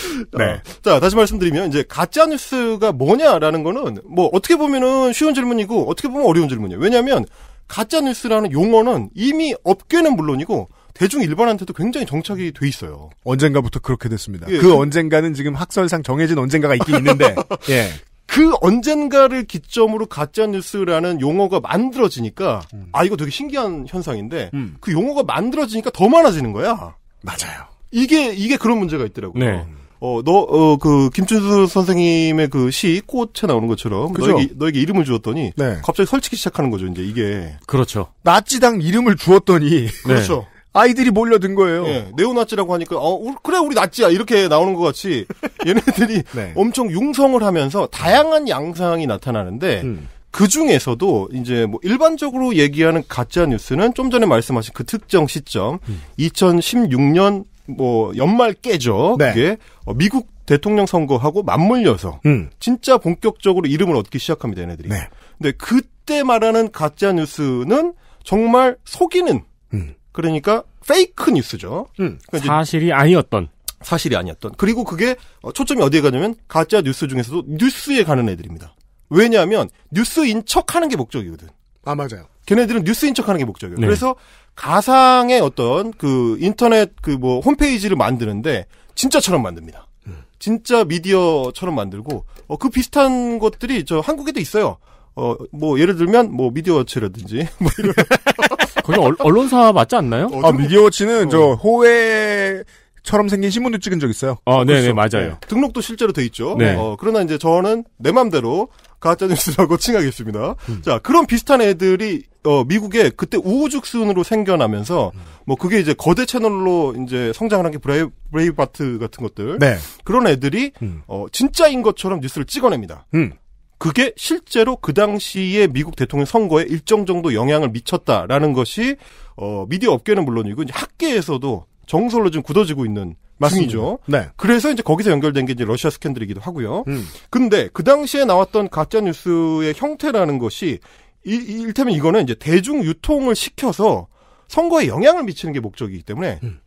네. 어. 자, 다시 말씀드리면 이제 가짜 뉴스가 뭐냐라는 거는 뭐 어떻게 보면은 쉬운 질문이고 어떻게 보면 어려운 질문이에요. 왜냐면 가짜 뉴스라는 용어는 이미 업계는 물론이고 대중 일반한테도 굉장히 정착이 돼 있어요. 언젠가부터 그렇게 됐습니다. 예. 그, 그- 언젠가는 지금 학설상 정해진 언젠가가 있긴 있는데 예. 그 언젠가를 기점으로 가짜 뉴스라는 용어가 만들어지니까 음. 아 이거 되게 신기한 현상인데 음. 그 용어가 만들어지니까 더 많아지는 거야. 맞아요. 이게 이게 그런 문제가 있더라고요. 네. 어, 너, 어, 그, 김춘수 선생님의 그 시, 꽃에 나오는 것처럼. 그죠? 너에게, 너에게 이름을 주었더니. 네. 갑자기 설치기 시작하는 거죠, 이제 이게. 그렇죠. 나치당 이름을 주었더니. 네. 그렇죠. 아이들이 몰려든 거예요. 네. 네오나치라고 하니까, 어, 그래, 우리 나치야. 이렇게 나오는 것 같이. 얘네들이 네. 엄청 융성을 하면서 다양한 양상이 나타나는데. 음. 그 중에서도 이제 뭐 일반적으로 얘기하는 가짜 뉴스는 좀 전에 말씀하신 그 특정 시점, 음. 2016년 뭐 연말 깨죠. 네. 그게 어, 미국 대통령 선거하고 맞물려서 음. 진짜 본격적으로 이름을 얻기 시작합니다, 얘네들이. 네. 근데 그때 말하는 가짜 뉴스는 정말 속이는 음. 그러니까 페이크 뉴스죠. 음. 그러니까 사실이 아니었던. 사실이 아니었던. 그리고 그게 어, 초점이 어디에 가냐면 가짜 뉴스 중에서도 뉴스에 가는 애들입니다. 왜냐하면 뉴스인 척 하는 게 목적이거든. 아 맞아요. 걔네들은 뉴스인 척하는 게 목적이에요. 네. 그래서 가상의 어떤 그 인터넷 그 뭐 홈페이지를 만드는데 진짜처럼 만듭니다. 음. 진짜 미디어처럼 만들고 어, 그 비슷한 것들이 저 한국에도 있어요. 어 뭐 예를 들면 뭐 미디어워치라든지 뭐 이런 거기 언론사 맞지 않나요? 어, 아 미디어워치는 어. 저 호외 처럼 생긴 신문도 찍은 적 있어요. 어, 네, 네, 그렇죠. 맞아요. 네. 등록도 실제로 돼 있죠. 네. 어, 그러나 이제 저는 내 맘대로 가짜뉴스라고 칭하겠습니다. 음. 자, 그런 비슷한 애들이 어, 미국에 그때 우후죽순으로 생겨나면서 음. 뭐 그게 이제 거대 채널로 이제 성장을 한 게 브레이, 브레이바트 같은 것들. 네. 그런 애들이 음. 어, 진짜인 것처럼 뉴스를 찍어냅니다. 음. 그게 실제로 그 당시에 미국 대통령 선거에 일정 정도 영향을 미쳤다라는 것이 어, 미디어 업계는 물론이고 이제 학계에서도 정설로 지금 굳어지고 있는 맞습니다. 네. 그래서 이제 거기서 연결된 게 이제 러시아 스캔들이기도 하고요. 음. 근데 그 당시에 나왔던 가짜 뉴스의 형태라는 것이 이, 일테면 이거는 이제 대중 유통을 시켜서 선거에 영향을 미치는 게 목적이기 때문에 음.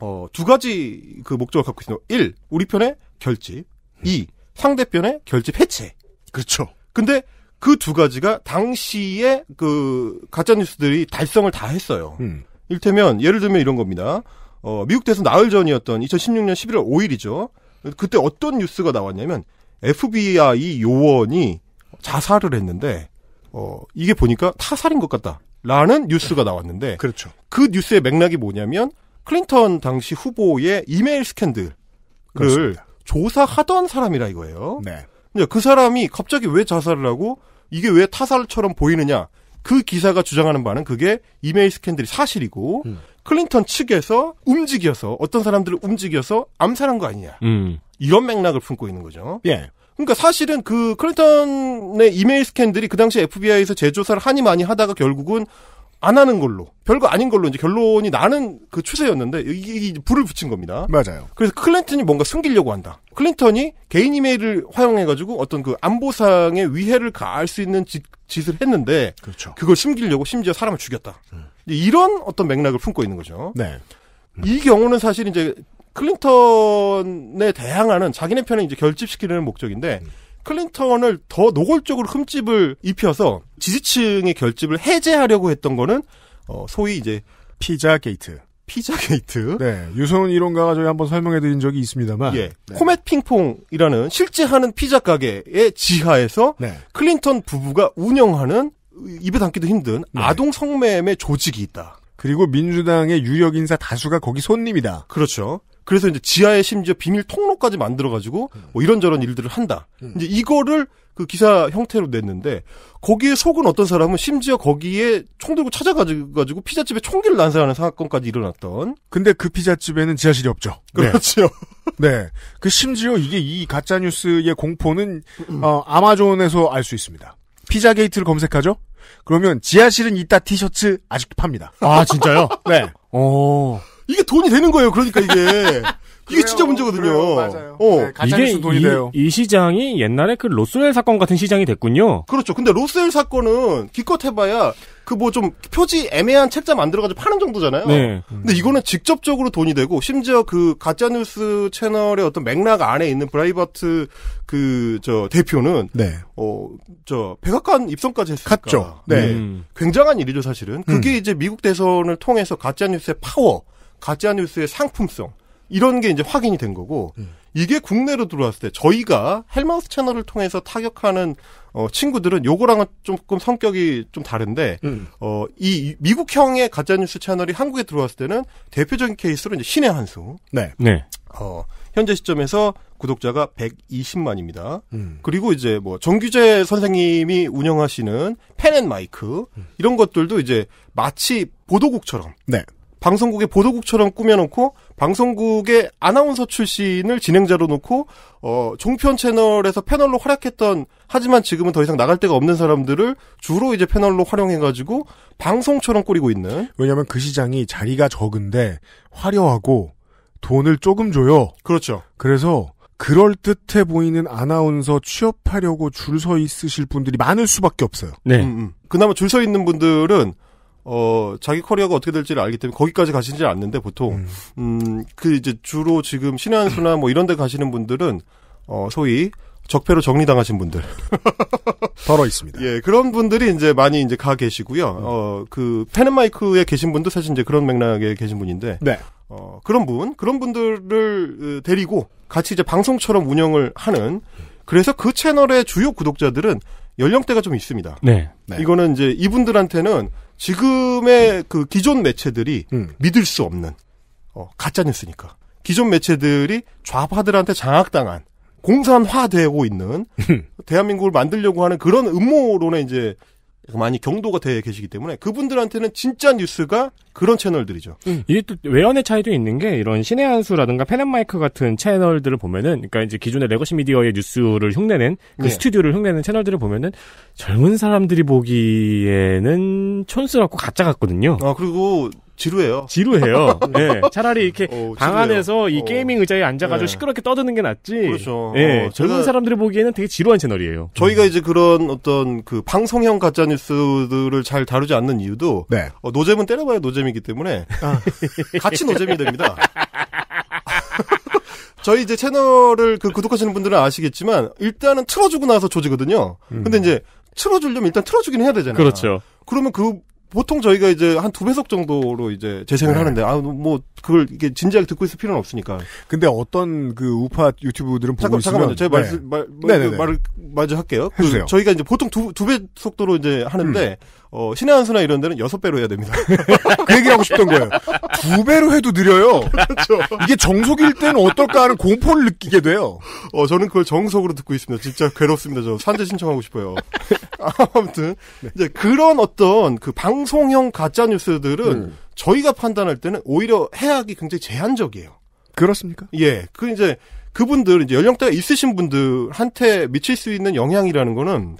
어, 두 가지 그 목적을 갖고 있습니다. 1. 우리 편의 결집. 음. 2. 상대편의 결집 해체. 그렇죠. 근데 그 두 가지가 당시에 그 가짜 뉴스들이 달성을 다 했어요. 음. 일테면 예를 들면 이런 겁니다. 어, 미국 대선 나흘 전이었던 2016년 11월 5일이죠. 그때 어떤 뉴스가 나왔냐면 FBI 요원이 자살을 했는데 어, 이게 보니까 타살인 것 같다. 라는 뉴스가 나왔는데 그렇죠. 그 뉴스의 맥락이 뭐냐면 클린턴 당시 후보의 이메일 스캔들을 그렇습니다. 조사하던 사람이라 이거예요. 네. 근데 그 사람이 갑자기 왜 자살을 하고 이게 왜 타살처럼 보이느냐 그 기사가 주장하는 바는 그게 이메일 스캔들이 사실이고 음. 클린턴 측에서 움직여서 어떤 사람들을 움직여서 암살한 거 아니냐. 음. 이런 맥락을 품고 있는 거죠. 예. 그러니까 사실은 그 클린턴의 이메일 스캔들이 그 당시 FBI에서 재조사를 하니 많이 하다가 결국은 안 하는 걸로 별거 아닌 걸로 이제 결론이 나는 그 추세였는데 이게 불을 붙인 겁니다. 맞아요. 그래서 클린턴이 뭔가 숨기려고 한다. 클린턴이 개인 이메일을 활용해가지고 어떤 그 안보상의 위해를 가할 수 있는 짓, 을 했는데 그렇죠. 그걸 숨기려고 심지어 사람을 죽였다. 음. 이런 어떤 맥락을 품고 있는 거죠. 네. 이 경우는 사실 이제 클린턴에 대항하는 자기네 편에 이제 결집시키려는 목적인데 음. 클린턴을 더 노골적으로 흠집을 입혀서 지지층의 결집을 해제하려고 했던 거는 어, 소위 이제 피자 게이트. 피자 게이트. 네. 유소은 이론가가 저희 한번 설명해 드린 적이 있습니다만. 예. 네. 코멧 핑퐁이라는 실제 하는 피자 가게의 지하에서 네. 클린턴 부부가 운영하는 입에 담기도 힘든 네. 아동 성매매 조직이 있다. 그리고 민주당의 유력 인사 다수가 거기 손님이다. 그렇죠. 그래서 이제 지하에 심지어 비밀 통로까지 만들어가지고 음. 뭐 이런저런 일들을 한다. 음. 이제 이거를 그 기사 형태로 냈는데 거기에 속은 어떤 사람은 심지어 거기에 총 들고 찾아가지고 피자집에 총기를 난사하는 사건까지 일어났던. 근데 그 피자집에는 지하실이 없죠. 네. 그렇죠. 네. 네. 그 심지어 이게 이 가짜 뉴스의 공포는 음. 어, 아마존에서 알 수 있습니다. 피자 게이트를 검색하죠? 그러면 지하실은 이따 티셔츠 아직도 팝니다. 아, 진짜요? 네. 오. 이게 돈이 되는 거예요. 그러니까 이게. 이게 진짜 문제거든요. 그래요, 맞아요. 어. 네, 이게 돈이 이, 돼요. 이 시장이 옛날에 그 로스웰 사건 같은 시장이 됐군요. 그렇죠. 근데 로스웰 사건은 기껏 해봐야 그 뭐 좀 표지 애매한 책자 만들어가지고 파는 정도잖아요. 네. 근데 이거는 직접적으로 돈이 되고 심지어 그 가짜뉴스 채널의 어떤 맥락 안에 있는 브라이버트 그 저 대표는 네. 어저 백악관 입성까지 했으니까 갔죠. 네. 음. 굉장한 일이죠 사실은. 그게 음. 이제 미국 대선을 통해서 가짜뉴스의 파워, 가짜뉴스의 상품성. 이런 게 이제 확인이 된 거고 음. 이게 국내로 들어왔을 때 저희가 헬마우스 채널을 통해서 타격하는 어, 친구들은 요거랑은 조금 성격이 좀 다른데 음. 어, 이 미국형의 가짜뉴스 채널이 한국에 들어왔을 때는 대표적인 케이스로 이제 신의 한수 네. 네. 어, 현재 시점에서 구독자가 120만입니다. 음. 그리고 이제 뭐 정규재 선생님이 운영하시는 펜앤마이크 음. 이런 것들도 이제 마치 보도국처럼 네. 방송국의 보도국처럼 꾸며놓고 방송국의 아나운서 출신을 진행자로 놓고 어 종편 채널에서 패널로 활약했던 하지만 지금은 더 이상 나갈 데가 없는 사람들을 주로 이제 패널로 활용해가지고 방송처럼 꾸리고 있는 왜냐하면 그 시장이 자리가 적은데 화려하고 돈을 조금 줘요. 그렇죠. 그래서 그럴 듯해 보이는 아나운서 취업하려고 줄 서 있으실 분들이 많을 수밖에 없어요. 네. 음, 음. 그나마 줄 서 있는 분들은 어, 자기 커리어가 어떻게 될지를 알기 때문에 거기까지 가시지 는 않는데 보통, 음. 음, 그 이제 주로 지금 신한수나 뭐 이런 데 가시는 분들은, 어, 소위 적폐로 정리당하신 분들. 덜어 있습니다. 예, 그런 분들이 이제 많이 이제 가 계시고요. 음. 어, 그 펜앤마이크에 계신 분도 사실 이제 그런 맥락에 계신 분인데. 네. 어, 그런 분, 그런 분들을 데리고 같이 이제 방송처럼 운영을 하는 그래서 그 채널의 주요 구독자들은 연령대가 좀 있습니다. 네. 네. 이거는 이제 이분들한테는 지금의 그 기존 매체들이 음. 믿을 수 없는 어, 가짜 뉴스니까 기존 매체들이 좌파들한테 장악당한 공산화되고 있는 음. 대한민국을 만들려고 하는 그런 음모론에 이제 그 많이 경도가 되어 계시기 때문에 그분들한테는 진짜 뉴스가 그런 채널들이죠. 음. 이게 또 외연의 차이도 있는 게 이런 신의 한수라든가 페넷마이크 같은 채널들을 보면은 그러니까 이제 기존의 레거시 미디어의 뉴스를 흉내낸 그 네. 스튜디오를 흉내낸 채널들을 보면은 젊은 사람들이 보기에는 촌스럽고 가짜 같거든요. 아 그리고 지루해요. 지루해요. 네. 차라리 이렇게 어, 방 안에서 이 어. 게이밍 의자에 앉아가지고 네. 시끄럽게 떠드는 게 낫지. 그렇죠. 예. 네. 젊은 사람들이 보기에는 되게 지루한 채널이에요. 저희가 이제 그런 어떤 그 방송형 가짜뉴스들을 잘 다루지 않는 이유도 네. 어, 노잼은 때려봐야 노잼이기 때문에 아. 같이 노잼이 됩니다. 저희 이제 채널을 그 구독하시는 분들은 아시겠지만 일단은 틀어주고 나서 조지거든요. 음. 근데 이제 틀어주려면 일단 틀어주긴 해야 되잖아요. 그렇죠. 그러면 그 보통 저희가 이제 한 두 배속 정도로 이제 재생을 네. 하는데 아뭐 그걸 이게 진지하게 듣고 있을 필요는 없으니까. 근데 어떤 그 우파 유튜브들은 보고 잠깐, 잠깐만요. 제가 네. 말씀 네, 네, 네. 말, 말을 마저 할게요. 그 저희가 이제 보통 두 두배 속도로 이제 하는데 음. 어, 신의 한수나 이런 데는 여섯 배로 해야 됩니다. 그 얘기를 하고 싶던 거예요. 두 배로 해도 느려요. 그렇죠. 이게 정속일 때는 어떨까 하는 공포를 느끼게 돼요. 어, 저는 그걸 정속으로 듣고 있습니다. 진짜 괴롭습니다. 저 산재 신청하고 싶어요. 아무튼, 네. 이제 그런 어떤 그 방송형 가짜뉴스들은 음. 저희가 판단할 때는 오히려 해악이 굉장히 제한적이에요. 그렇습니까? 예. 그 이제 그분들, 이제 연령대가 있으신 분들한테 미칠 수 있는 영향이라는 거는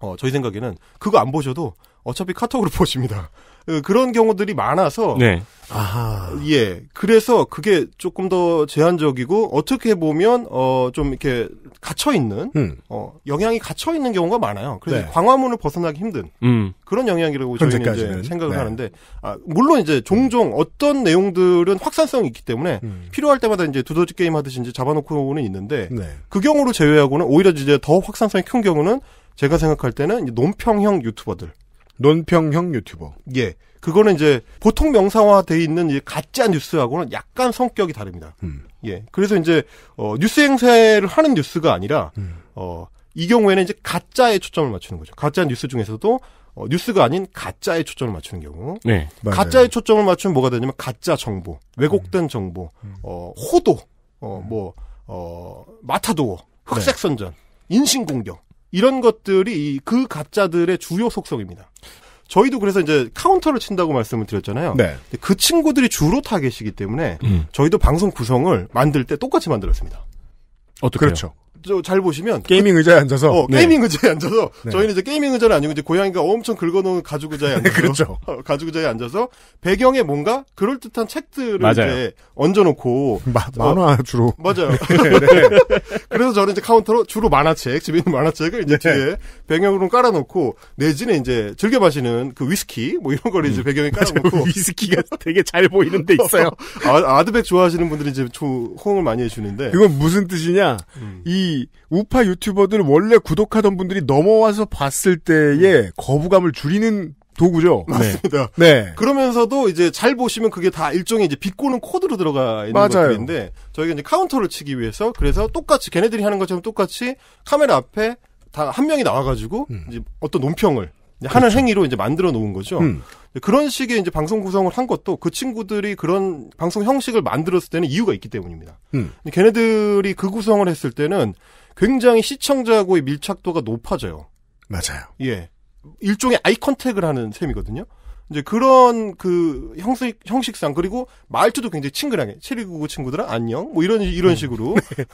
어, 저희 생각에는 그거 안 보셔도 어차피 카톡으로 보십니다. 그, 그런 경우들이 많아서 네. 아 예. 그래서 그게 조금 더 제한적이고 어떻게 보면 어 좀 이렇게 갇혀 있는 음. 어 영향이 갇혀 있는 경우가 많아요. 그래서 네. 광화문을 벗어나기 힘든 음. 그런 영향이라고 저는 이제 생각을 네. 하는데 아 물론 이제 종종 어떤 내용들은 확산성이 있기 때문에 음. 필요할 때마다 이제 두더지 게임 하듯이 이제 잡아놓고는 있는데 네. 그 경우를 제외하고는 오히려 이제 더 확산성이 큰 경우는 제가 생각할 때는 이제 논평형 유튜버들. 논평형 유튜버. 예. 그거는 이제 보통 명상화돼 있는 가짜 뉴스하고는 약간 성격이 다릅니다. 음. 예. 그래서 이제 어, 뉴스 행세를 하는 뉴스가 아니라 음. 어, 이 경우에는 이제 가짜에 초점을 맞추는 거죠. 가짜 뉴스 중에서도 어, 뉴스가 아닌 가짜에 초점을 맞추는 경우. 네. 가짜에 초점을 맞추면 뭐가 되냐면 가짜 정보, 왜곡된 음. 정보, 음. 어, 호도, 어, 음. 뭐, 어, 마타도어, 흑색 네. 선전, 네. 인신공격. 이런 것들이 그 가짜들의 주요 속성입니다. 저희도 그래서 이제 카운터를 친다고 말씀을 드렸잖아요. 네. 그 친구들이 주로 타겟이기 때문에 음. 저희도 방송 구성을 만들 때 똑같이 만들었습니다. 어떻게 그렇죠. 저잘 보시면 게이밍 의자에 앉아서 어, 네. 게이밍 의자에 앉아서 네. 저희는 이제 게이밍 의자는 아니고 이제 고양이가 엄청 긁어놓은 가죽 의자에 네, 앉아서 그렇죠. 어, 가죽 의자에 앉아서 배경에 뭔가 그럴 듯한 책들을 맞아요. 이제 얹어놓고 마, 만화 어, 주로 맞아요. 네, 네. 그래서 저는 이제 카운터로 주로 만화책 집에 있는 만화책을 이제 뒤에 배경으로 깔아놓고 내지는 이제 즐겨 마시는 그 위스키 뭐 이런 걸 음. 이제 배경에 깔아놓고 위스키가 되게 잘 보이는 데 있어요. 아, 드백 좋아하시는 분들이 이제 조, 호응을 많이 해주는데 그건 무슨 뜻이냐 음. 이이 우파 유튜버들 원래 구독하던 분들이 넘어와서 봤을 때의 음. 거부감을 줄이는 도구죠. 맞습니다. 네. 네. 그러면서도 이제 잘 보시면 그게 다 일종의 이제 비꼬는 코드로 들어가 있는 맞아요. 것들인데 저희가 이제 카운터를 치기 위해서 그래서 똑같이 걔네들이 하는 것처럼 똑같이 카메라 앞에 다 한 명이 나와가지고 음. 이제 어떤 논평을 하는 그렇죠. 행위로 이제 만들어 놓은 거죠. 음. 그런 식의 이제 방송 구성을 한 것도 그 친구들이 그런 방송 형식을 만들었을 때는 이유가 있기 때문입니다. 음. 걔네들이 그 구성을 했을 때는 굉장히 시청자하고의 밀착도가 높아져요. 맞아요. 예. 일종의 아이 컨택을 하는 셈이거든요. 이제 그런 그 형식 형식상 그리고 말투도 굉장히 친근하게 729 친구들아 안녕 뭐 이런 이런 음. 식으로 네.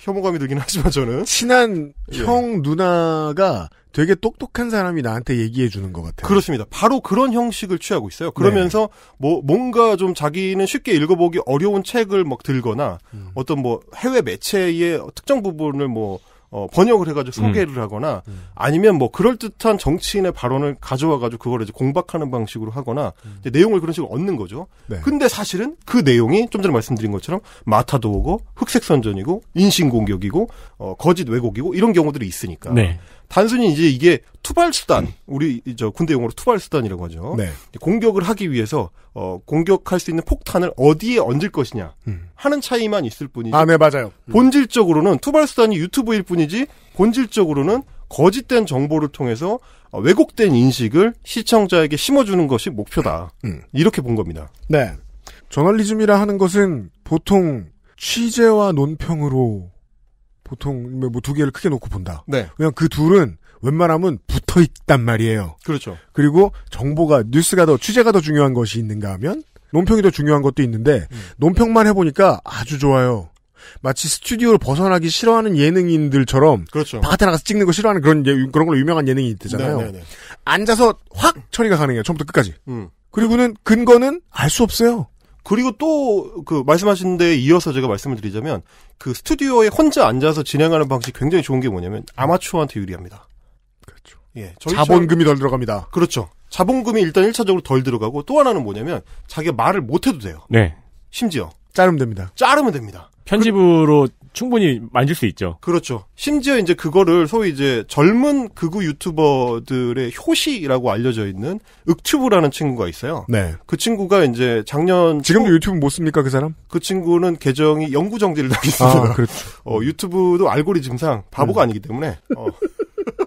혐오감이 들긴 하지만 저는 친한 예. 형 누나가 되게 똑똑한 사람이 나한테 얘기해 주는 것 같아요. 그렇습니다. 바로 그런 형식을 취하고 있어요. 그러면서 네. 뭐 뭔가 좀 자기는 쉽게 읽어보기 어려운 책을 막 들거나 음. 어떤 뭐 해외 매체의 특정 부분을 뭐 어, 번역을 해가지고 소개를 음. 하거나 음. 아니면 뭐 그럴듯한 정치인의 발언을 가져와가지고 그걸 이제 공박하는 방식으로 하거나 음. 내용을 그런 식으로 얻는 거죠. 네. 근데 사실은 그 내용이 좀 전에 말씀드린 것처럼 마타도어고 흑색선전이고 인신공격이고 어, 거짓 왜곡이고 이런 경우들이 있으니까 네. 단순히 이제 이게 투발 수단, 음. 우리 저 군대 용어로 투발 수단이라고 하죠. 네. 공격을 하기 위해서 어 공격할 수 있는 폭탄을 어디에 얹을 것이냐 음. 하는 차이만 있을 뿐이지. 아, 네, 맞아요. 음. 본질적으로는 투발 수단이 유튜브일 뿐이지 본질적으로는 거짓된 정보를 통해서 어, 왜곡된 인식을 시청자에게 심어주는 것이 목표다. 음. 이렇게 본 겁니다. 네. 저널리즘이라 하는 것은 보통 취재와 논평으로 보통 뭐두 뭐 개를 크게 놓고 본다. 네. 그냥 그 둘은 웬만하면 붙어 있단 말이에요. 그렇죠. 그리고 정보가 뉴스가 더 취재가 더 중요한 것이 있는가 하면 논평이 더 중요한 것도 있는데 음. 논평만 해보니까 아주 좋아요. 마치 스튜디오를 벗어나기 싫어하는 예능인들처럼 그렇죠. 바깥에 나가서 찍는 거 싫어하는 그런 예, 그런 걸로 유명한 예능이 있잖아요. 네, 네, 네. 앉아서 확 처리가 가능해요. 처음부터 끝까지. 음. 그리고는 근거는 알 수 없어요. 그리고 또 그 말씀하신 데 이어서 제가 말씀을 드리자면 그 스튜디오에 혼자 앉아서 진행하는 방식이 굉장히 좋은 게 뭐냐면 아마추어한테 유리합니다. 그렇죠. 예. 자본금이 덜 들어갑니다. 그렇죠. 자본금이 일단 1차적으로 덜 들어가고 또 하나는 뭐냐면 자기가 말을 못 해도 돼요. 네. 심지어 자르면 됩니다. 자르면 됩니다. 편집으로 그, 충분히 만질 수 있죠. 그렇죠. 심지어 이제 그거를 소위 이제 젊은 극우 유튜버들의 효시라고 알려져 있는 윽튜브라는 친구가 있어요. 네. 그 친구가 이제 작년 지금도 초... 유튜브 못 씁니까 그 사람? 그 친구는 계정이 영구 정지를 당했습니다. 아, 그렇죠. 어, 유튜브도 알고리즘상 바보가 음. 아니기 때문에. 어.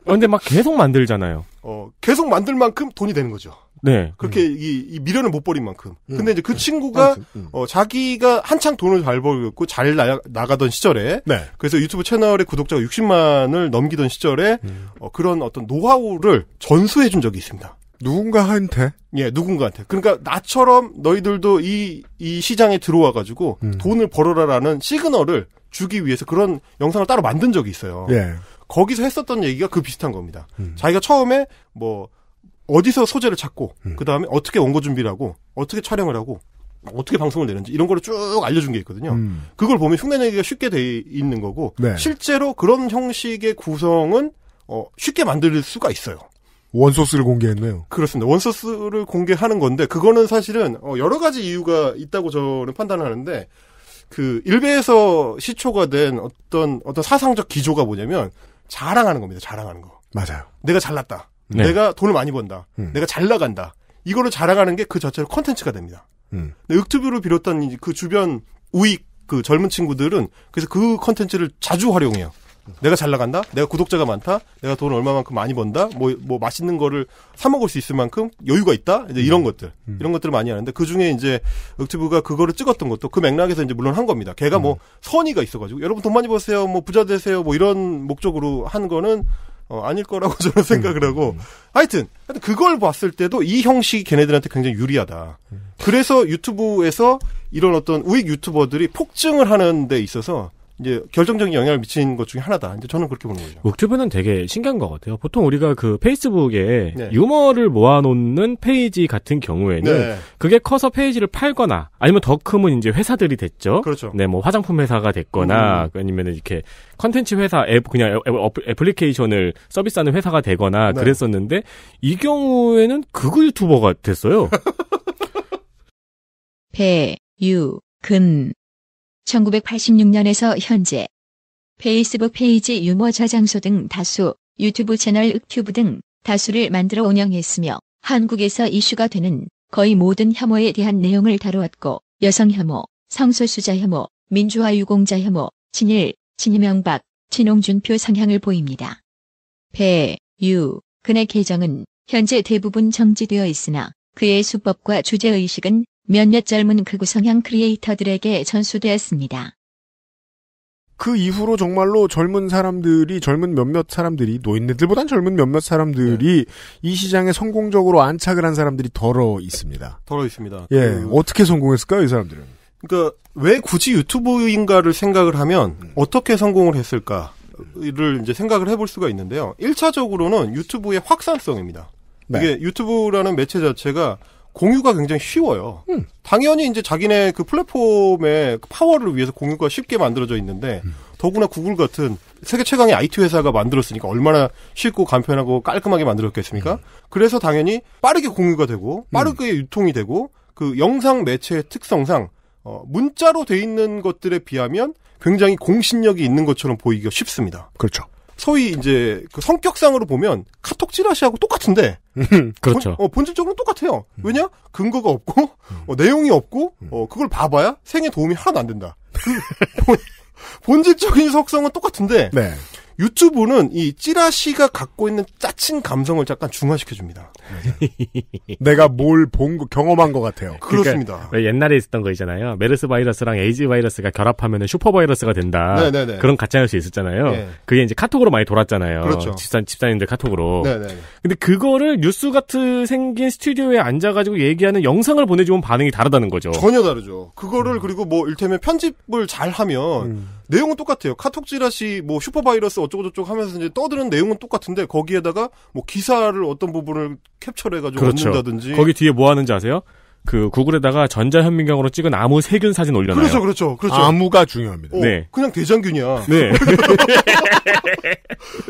근데 막 계속 만들잖아요. 어, 계속 만들 만큼 돈이 되는 거죠. 네. 그렇게 음. 이, 이, 미련을 못 버린 만큼. 음. 근데 이제 그 친구가 음. 어, 자기가 한창 돈을 잘 벌고 잘 나, 나가던 시절에 네. 그래서 유튜브 채널의 구독자가 60만을 넘기던 시절에 음. 어, 그런 어떤 노하우를 전수해 준 적이 있습니다. 누군가한테? 예, 누군가한테. 그러니까 나처럼 너희들도 이, 이 시장에 들어와 가지고 음. 돈을 벌어라라는 시그널을 주기 위해서 그런 영상을 따로 만든 적이 있어요. 예. 거기서 했었던 얘기가 그 비슷한 겁니다. 음. 자기가 처음에 뭐 어디서 소재를 찾고 음. 그 다음에 어떻게 원고 준비를 하고 어떻게 촬영을 하고 어떻게 방송을 내는지 이런 거를 쭉 알려준 게 있거든요. 음. 그걸 보면 흉내내기가 쉽게 돼 있는 거고 네. 실제로 그런 형식의 구성은 어, 쉽게 만들 수가 있어요. 원소스를 공개했네요. 그렇습니다. 원소스를 공개하는 건데 그거는 사실은 어, 여러 가지 이유가 있다고 저는 판단하는데 그 일베에서 시초가 된 어떤 어떤 사상적 기조가 뭐냐면 자랑하는 겁니다. 자랑하는 거. 맞아요. 내가 잘났다. 네. 내가 돈을 많이 번다. 음. 내가 잘 나간다. 이거를 자랑하는 게 그 자체로 컨텐츠가 됩니다. 음. 윽투뷰를 비롯한 그 주변 우익 그 젊은 친구들은 그래서 그 컨텐츠를 자주 활용해요. 내가 잘 나간다. 내가 구독자가 많다. 내가 돈을 얼마만큼 많이 번다. 뭐, 뭐 맛있는 거를 사 먹을 수 있을 만큼 여유가 있다. 이제 이런 음. 것들. 음. 이런 것들을 많이 하는데 그 중에 이제 윽튜브가 그거를 찍었던 것도 그 맥락에서 이제 물론 한 겁니다. 걔가 뭐 음. 뭐 선의가 있어가지고 여러분 돈 많이 버세요. 뭐 부자 되세요. 뭐 이런 목적으로 한 거는 어, 아닐 거라고 저는 생각을 하고 음, 음, 음. 하여튼, 하여튼 그걸 봤을 때도 이 형식이 걔네들한테 굉장히 유리하다. 그래서 유튜브에서 이런 어떤 우익 유튜버들이 폭증을 하는 데 있어서 이제 결정적인 영향을 미친 것 중에 하나다. 이제 저는 그렇게 보는 거죠. 묵튜브는 되게 신기한 것 같아요. 보통 우리가 그 페이스북에 네. 유머를 모아놓는 페이지 같은 경우에는 네. 그게 커서 페이지를 팔거나 아니면 더 크면 이제 회사들이 됐죠. 그렇죠. 네, 뭐 화장품 회사가 됐거나 음. 아니면 이렇게 컨텐츠 회사 앱 그냥 애플리케이션을 서비스하는 회사가 되거나 네. 그랬었는데 이 경우에는 극우 유튜버가 됐어요. 배유근 1986년에서 현재 페이스북 페이지 유머 저장소 등 다수, 유튜브 채널 윽튜브 등 다수를 만들어 운영했으며 한국에서 이슈가 되는 거의 모든 혐오에 대한 내용을 다루었고 여성 혐오, 성소수자 혐오, 민주화 유공자 혐오, 친일, 친이명박, 친홍준표 성향을 보입니다. 배, 유, 근의 계정은 현재 대부분 정지되어 있으나 그의 수법과 주제의식은 몇몇 젊은 극우성향 크리에이터들에게 전수되었습니다. 그 이후로 정말로 젊은 사람들이 젊은 몇몇 사람들이 노인네들보단 젊은 몇몇 사람들이 네. 이 시장에 성공적으로 안착을 한 사람들이 덜어 있습니다. 덜어 있습니다. 예, 그... 어떻게 성공했을까요, 이 사람들은? 그러니까 왜 굳이 유튜브인가를 생각을 하면 음. 어떻게 성공을 했을까를 이제 생각을 해볼 수가 있는데요. 1차적으로는 유튜브의 확산성입니다. 네. 이게 유튜브라는 매체 자체가 공유가 굉장히 쉬워요. 음. 당연히 이제 자기네 그 플랫폼의 파워를 위해서 공유가 쉽게 만들어져 있는데 음. 더구나 구글 같은 세계 최강의 IT 회사가 만들었으니까 얼마나 쉽고 간편하고 깔끔하게 만들었겠습니까? 음. 그래서 당연히 빠르게 공유가 되고 음. 빠르게 유통이 되고 그 영상 매체의 특성상 어, 문자로 돼 있는 것들에 비하면 굉장히 공신력이 있는 것처럼 보이기가 쉽습니다. 그렇죠. 소위 이제 그 성격상으로 보면 카톡 찌라시하고 똑같은데 음, 그렇죠. 본, 어, 본질적으로 똑같아요. 음. 왜냐? 근거가 없고 어, 내용이 없고 음. 어, 그걸 봐봐야 생에 도움이 하나도 안 된다. 그, 본, 본질적인 속성은 똑같은데 네. 유튜브는 이 찌라시가 갖고 있는 짜친 감성을 잠깐 중화시켜줍니다. 내가 뭘 본 거, 경험한 것 같아요. 그러니까 그렇습니다. 그러니까 옛날에 있었던 거 있잖아요. 메르스 바이러스랑 에이즈 바이러스가 결합하면 슈퍼 바이러스 가 된다. 네네네. 그런 가짜뉴스 있었잖아요. 네. 그게 이제 카톡으로 많이 돌았잖아요. 그렇죠. 집사, 집사님들 카톡으로. 네네. 근데 그거를 뉴스 같은 생긴 스튜디오에 앉아가지고 얘기하는 영상을 보내주면 반응이 다르다는 거죠. 전혀 다르죠. 그거를 음. 그리고 뭐 일테면 편집을 잘하면 음. 내용은 똑같아요. 카톡 지라시 뭐 슈퍼바이러스 어쩌고저쩌고 하면서 이제 떠드는 내용은 똑같은데 거기에다가 뭐 기사를 어떤 부분을 캡처해가지고 그렇는다든지 거기 뒤에 뭐 하는지 아세요? 그 구글에다가 전자현미경으로 찍은 암무 세균 사진 올려놔요. 그렇죠, 그렇죠, 그렇죠. 암무가 중요합니다. 어, 네. 그냥 대장균이야. 네.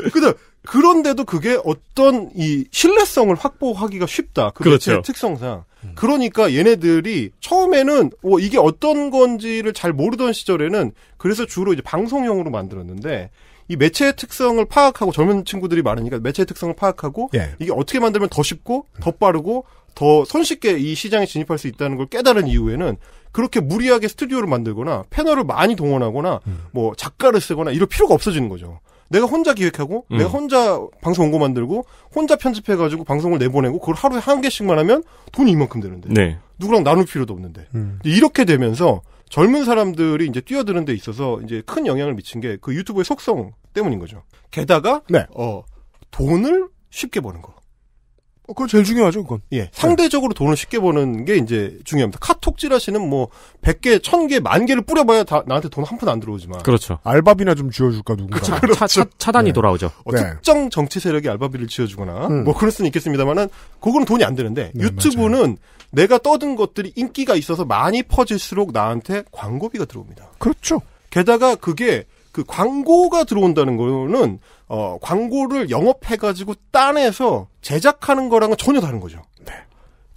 근데 그런데도 그게 어떤 이 신뢰성을 확보하기가 쉽다. 그 그렇죠. 매체의 특성상. 음. 그러니까 얘네들이 처음에는 어, 이게 어떤 건지를 잘 모르던 시절에는 그래서 주로 이제 방송용으로 만들었는데 이 매체의 특성을 파악하고 젊은 친구들이 많으니까 매체의 특성을 파악하고 예. 이게 어떻게 만들면 더 쉽고 더 빠르고 더 손쉽게 이 시장에 진입할 수 있다는 걸 깨달은 이후에는 그렇게 무리하게 스튜디오를 만들거나 패널을 많이 동원하거나 음. 뭐 작가를 쓰거나 이럴 필요가 없어지는 거죠. 내가 혼자 기획하고 음. 내가 혼자 방송 원고 만들고 혼자 편집해가지고 방송을 내보내고 그걸 하루에 한 개씩만 하면 돈이 이만큼 되는데 네. 누구랑 나눌 필요도 없는데 음. 이렇게 되면서 젊은 사람들이 이제 뛰어드는 데 있어서 이제 큰 영향을 미친 게 그 유튜브의 속성 때문인 거죠. 게다가 네. 어 돈을 쉽게 버는 거. 어, 그건 제일 중요하죠, 그건. 예. 상대적으로 돈을 쉽게 버는 게 이제 중요합니다. 카톡 찌라시는 뭐, 100개, 1000개, 만 개를 뿌려봐야 다, 나한테 돈 한 푼 안 들어오지만. 그렇죠. 알바비나 좀 쥐어줄까, 누군가. 그렇 그렇죠. 차, 차, 차단이 네. 돌아오죠. 어, 네. 특정 정치 세력이 알바비를 쥐어주거나, 음. 뭐, 그럴 수는 있겠습니다만은, 그거는 돈이 안 되는데, 네, 유튜브는 맞아요. 내가 떠든 것들이 인기가 있어서 많이 퍼질수록 나한테 광고비가 들어옵니다. 그렇죠. 게다가 그게 그 광고가 들어온다는 거는 어, 광고를 영업해가지고 따내서 제작하는 거랑은 전혀 다른 거죠. 네.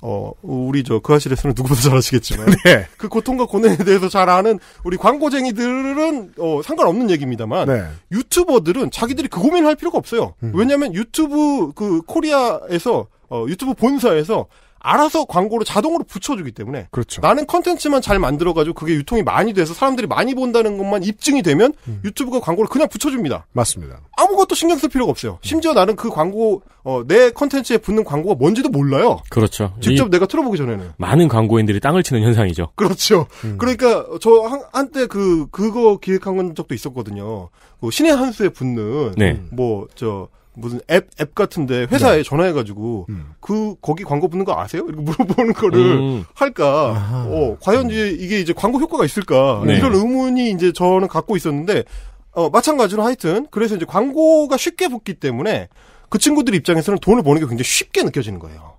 어, 우리 저 그 아실에서는 누구보다 잘 아시겠지만 네. 그 고통과 고뇌에 대해서 잘 아는 우리 광고쟁이들은 어, 상관없는 얘기입니다만 네. 유튜버들은 자기들이 그 고민을 할 필요가 없어요. 음. 왜냐하면 유튜브 그 코리아에서 어, 유튜브 본사에서 알아서 광고를 자동으로 붙여주기 때문에 그렇죠. 나는 컨텐츠만 잘 만들어가지고 그게 유통이 많이 돼서 사람들이 많이 본다는 것만 입증이 되면 음. 유튜브가 광고를 그냥 붙여줍니다. 맞습니다. 아무것도 신경 쓸 필요가 없어요. 음. 심지어 나는 그 광고 어, 내 컨텐츠에 붙는 광고가 뭔지도 몰라요. 그렇죠. 직접 내가 틀어보기 전에는 많은 광고인들이 땅을 치는 현상이죠. 그렇죠. 음. 그러니까 저 한, 때그 그거 기획한 적도 있었거든요. 그 신의 한 수에 붙는 네. 뭐저 무슨 앱, 앱 같은데 회사에 네. 전화해가지고 음. 그 거기 광고 붙는 거 아세요? 이렇게 물어보는 거를 음. 할까? 어 과연 이제 이게 이제 광고 효과가 있을까? 네. 이런 의문이 이제 저는 갖고 있었는데 어 마찬가지로 하여튼 그래서 이제 광고가 쉽게 붙기 때문에 그 친구들 입장에서는 돈을 버는 게 굉장히 쉽게 느껴지는 거예요.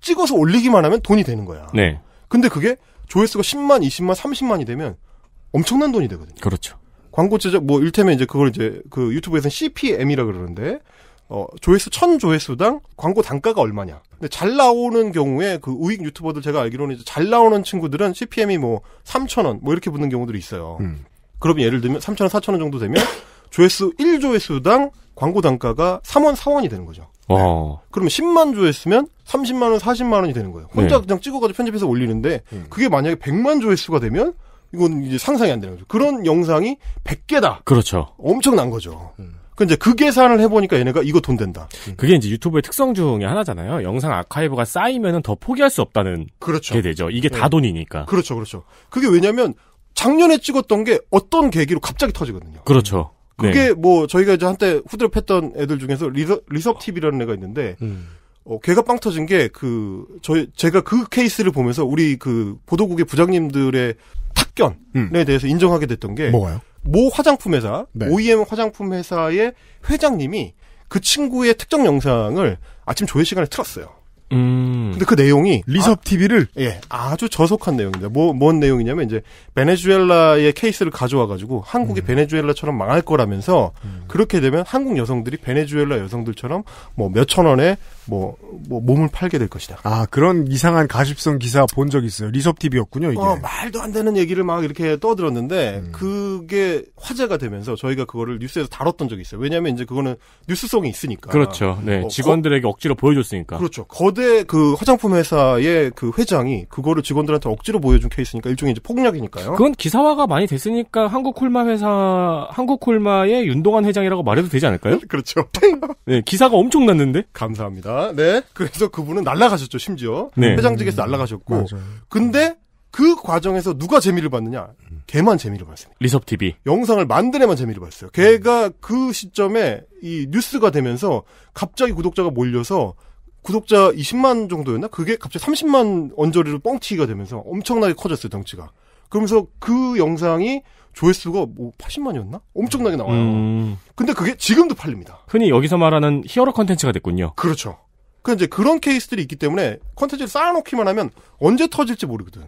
찍어서 올리기만 하면 돈이 되는 거야. 네. 근데 그게 조회수가 10만, 20만, 30만이 되면 엄청난 돈이 되거든요. 그렇죠. 광고 제작 뭐 일테면 이제 그걸 이제 그 유튜브에서는 CPM이라 그러는데 어, 조회수 천 조회수당 광고 단가가 얼마냐. 근데 잘 나오는 경우에 그 우익 유튜버들 제가 알기로는 이제 잘 나오는 친구들은 CPM이 뭐 3,000원 뭐 이렇게 붙는 경우들이 있어요. 음. 그러면 예를 들면 3,000원, 4,000원 정도 되면 조회수 1조회수당 광고 단가가 3원, 4원이 되는 거죠. 어. 네. 그러면 10만 조회수면 30만 원, 40만 원이 되는 거예요. 혼자 네. 그냥 찍어가지고 편집해서 올리는데 음. 그게 만약에 100만 조회수가 되면 이건 이제 상상이 안 되는 거죠. 그런 영상이 100개다. 그렇죠. 엄청난 거죠. 음. 그 이제 그 계산을 해보니까 얘네가 이거 돈 된다. 음. 그게 이제 유튜브의 특성 중에 하나잖아요. 영상 아카이브가 쌓이면은 더 포기할 수 없다는 그렇죠. 게 되죠. 이게 네. 다 돈이니까. 그렇죠, 그렇죠. 그게 왜냐면 작년에 찍었던 게 어떤 계기로 갑자기 터지거든요. 그렇죠. 음. 그게 네. 뭐 저희가 이제 한때 후드랩했던 애들 중에서 리서 리섭 TV라는 애가 있는데 음. 어, 걔가 빵 터진 게 그 저희 제가 그 케이스를 보면서 우리 그 보도국의 부장님들의 탁견에 음. 대해서 인정하게 됐던 게 뭐가요? 모 화장품 회사, 네. OEM 화장품 회사의 회장님이 그 친구의 특정 영상을 아침 조회 시간에 틀었어요. 음. 근데 그 내용이 리섭 아, TV를 예 아주 저속한 내용입니다. 뭐뭔 내용이냐면 이제 베네수엘라의 케이스를 가져와가지고 한국이 음. 베네수엘라처럼 망할 거라면서 음. 그렇게 되면 한국 여성들이 베네수엘라 여성들처럼 뭐 몇 천 원에 뭐, 뭐 몸을 팔게 될 것이다. 아 그런 이상한 가십성 기사 본 적 있어요. 리섭 TV였군요 이게. 어, 말도 안 되는 얘기를 막 이렇게 떠들었는데 음. 그게 화제가 되면서 저희가 그거를 뉴스에서 다뤘던 적이 있어요. 왜냐하면 이제 그거는 뉴스성이 있으니까. 그렇죠. 네 어, 직원들에게 억지로 보여줬으니까. 그렇죠. 거대 그 화장품 회사의 그 회장이 그거를 직원들한테 억지로 보여준 케이스니까 일종의 이제 폭력이니까요. 그건 기사화가 많이 됐으니까 한국콜마 회사 한국콜마의 윤동환 회장이라고 말해도 되지 않을까요? 그렇죠. 네 기사가 엄청 났는데. 감사합니다. 있습니다. 네. 그래서 그분은 날라가셨죠, 심지어. 네. 회장직에서 날라가셨고. 음, 맞아요. 근데 그 과정에서 누가 재미를 봤느냐? 걔만 재미를 봤습니다. 리섭 TV. 영상을 만든 애만 재미를 봤어요. 걔가 그 시점에 이 뉴스가 되면서 갑자기 구독자가 몰려서 구독자 20만 정도였나? 그게 갑자기 30만 언저리로 뻥튀기가 되면서 엄청나게 커졌어요, 덩치가. 그러면서 그 영상이 조회수가 뭐 80만이었나? 엄청나게 나와요. 음. 근데 그게 지금도 팔립니다. 흔히 여기서 말하는 히어로 컨텐츠가 됐군요. 그렇죠. 그 이제 그런 케이스들이 있기 때문에 컨텐츠를 쌓아놓기만 하면 언제 터질지 모르거든.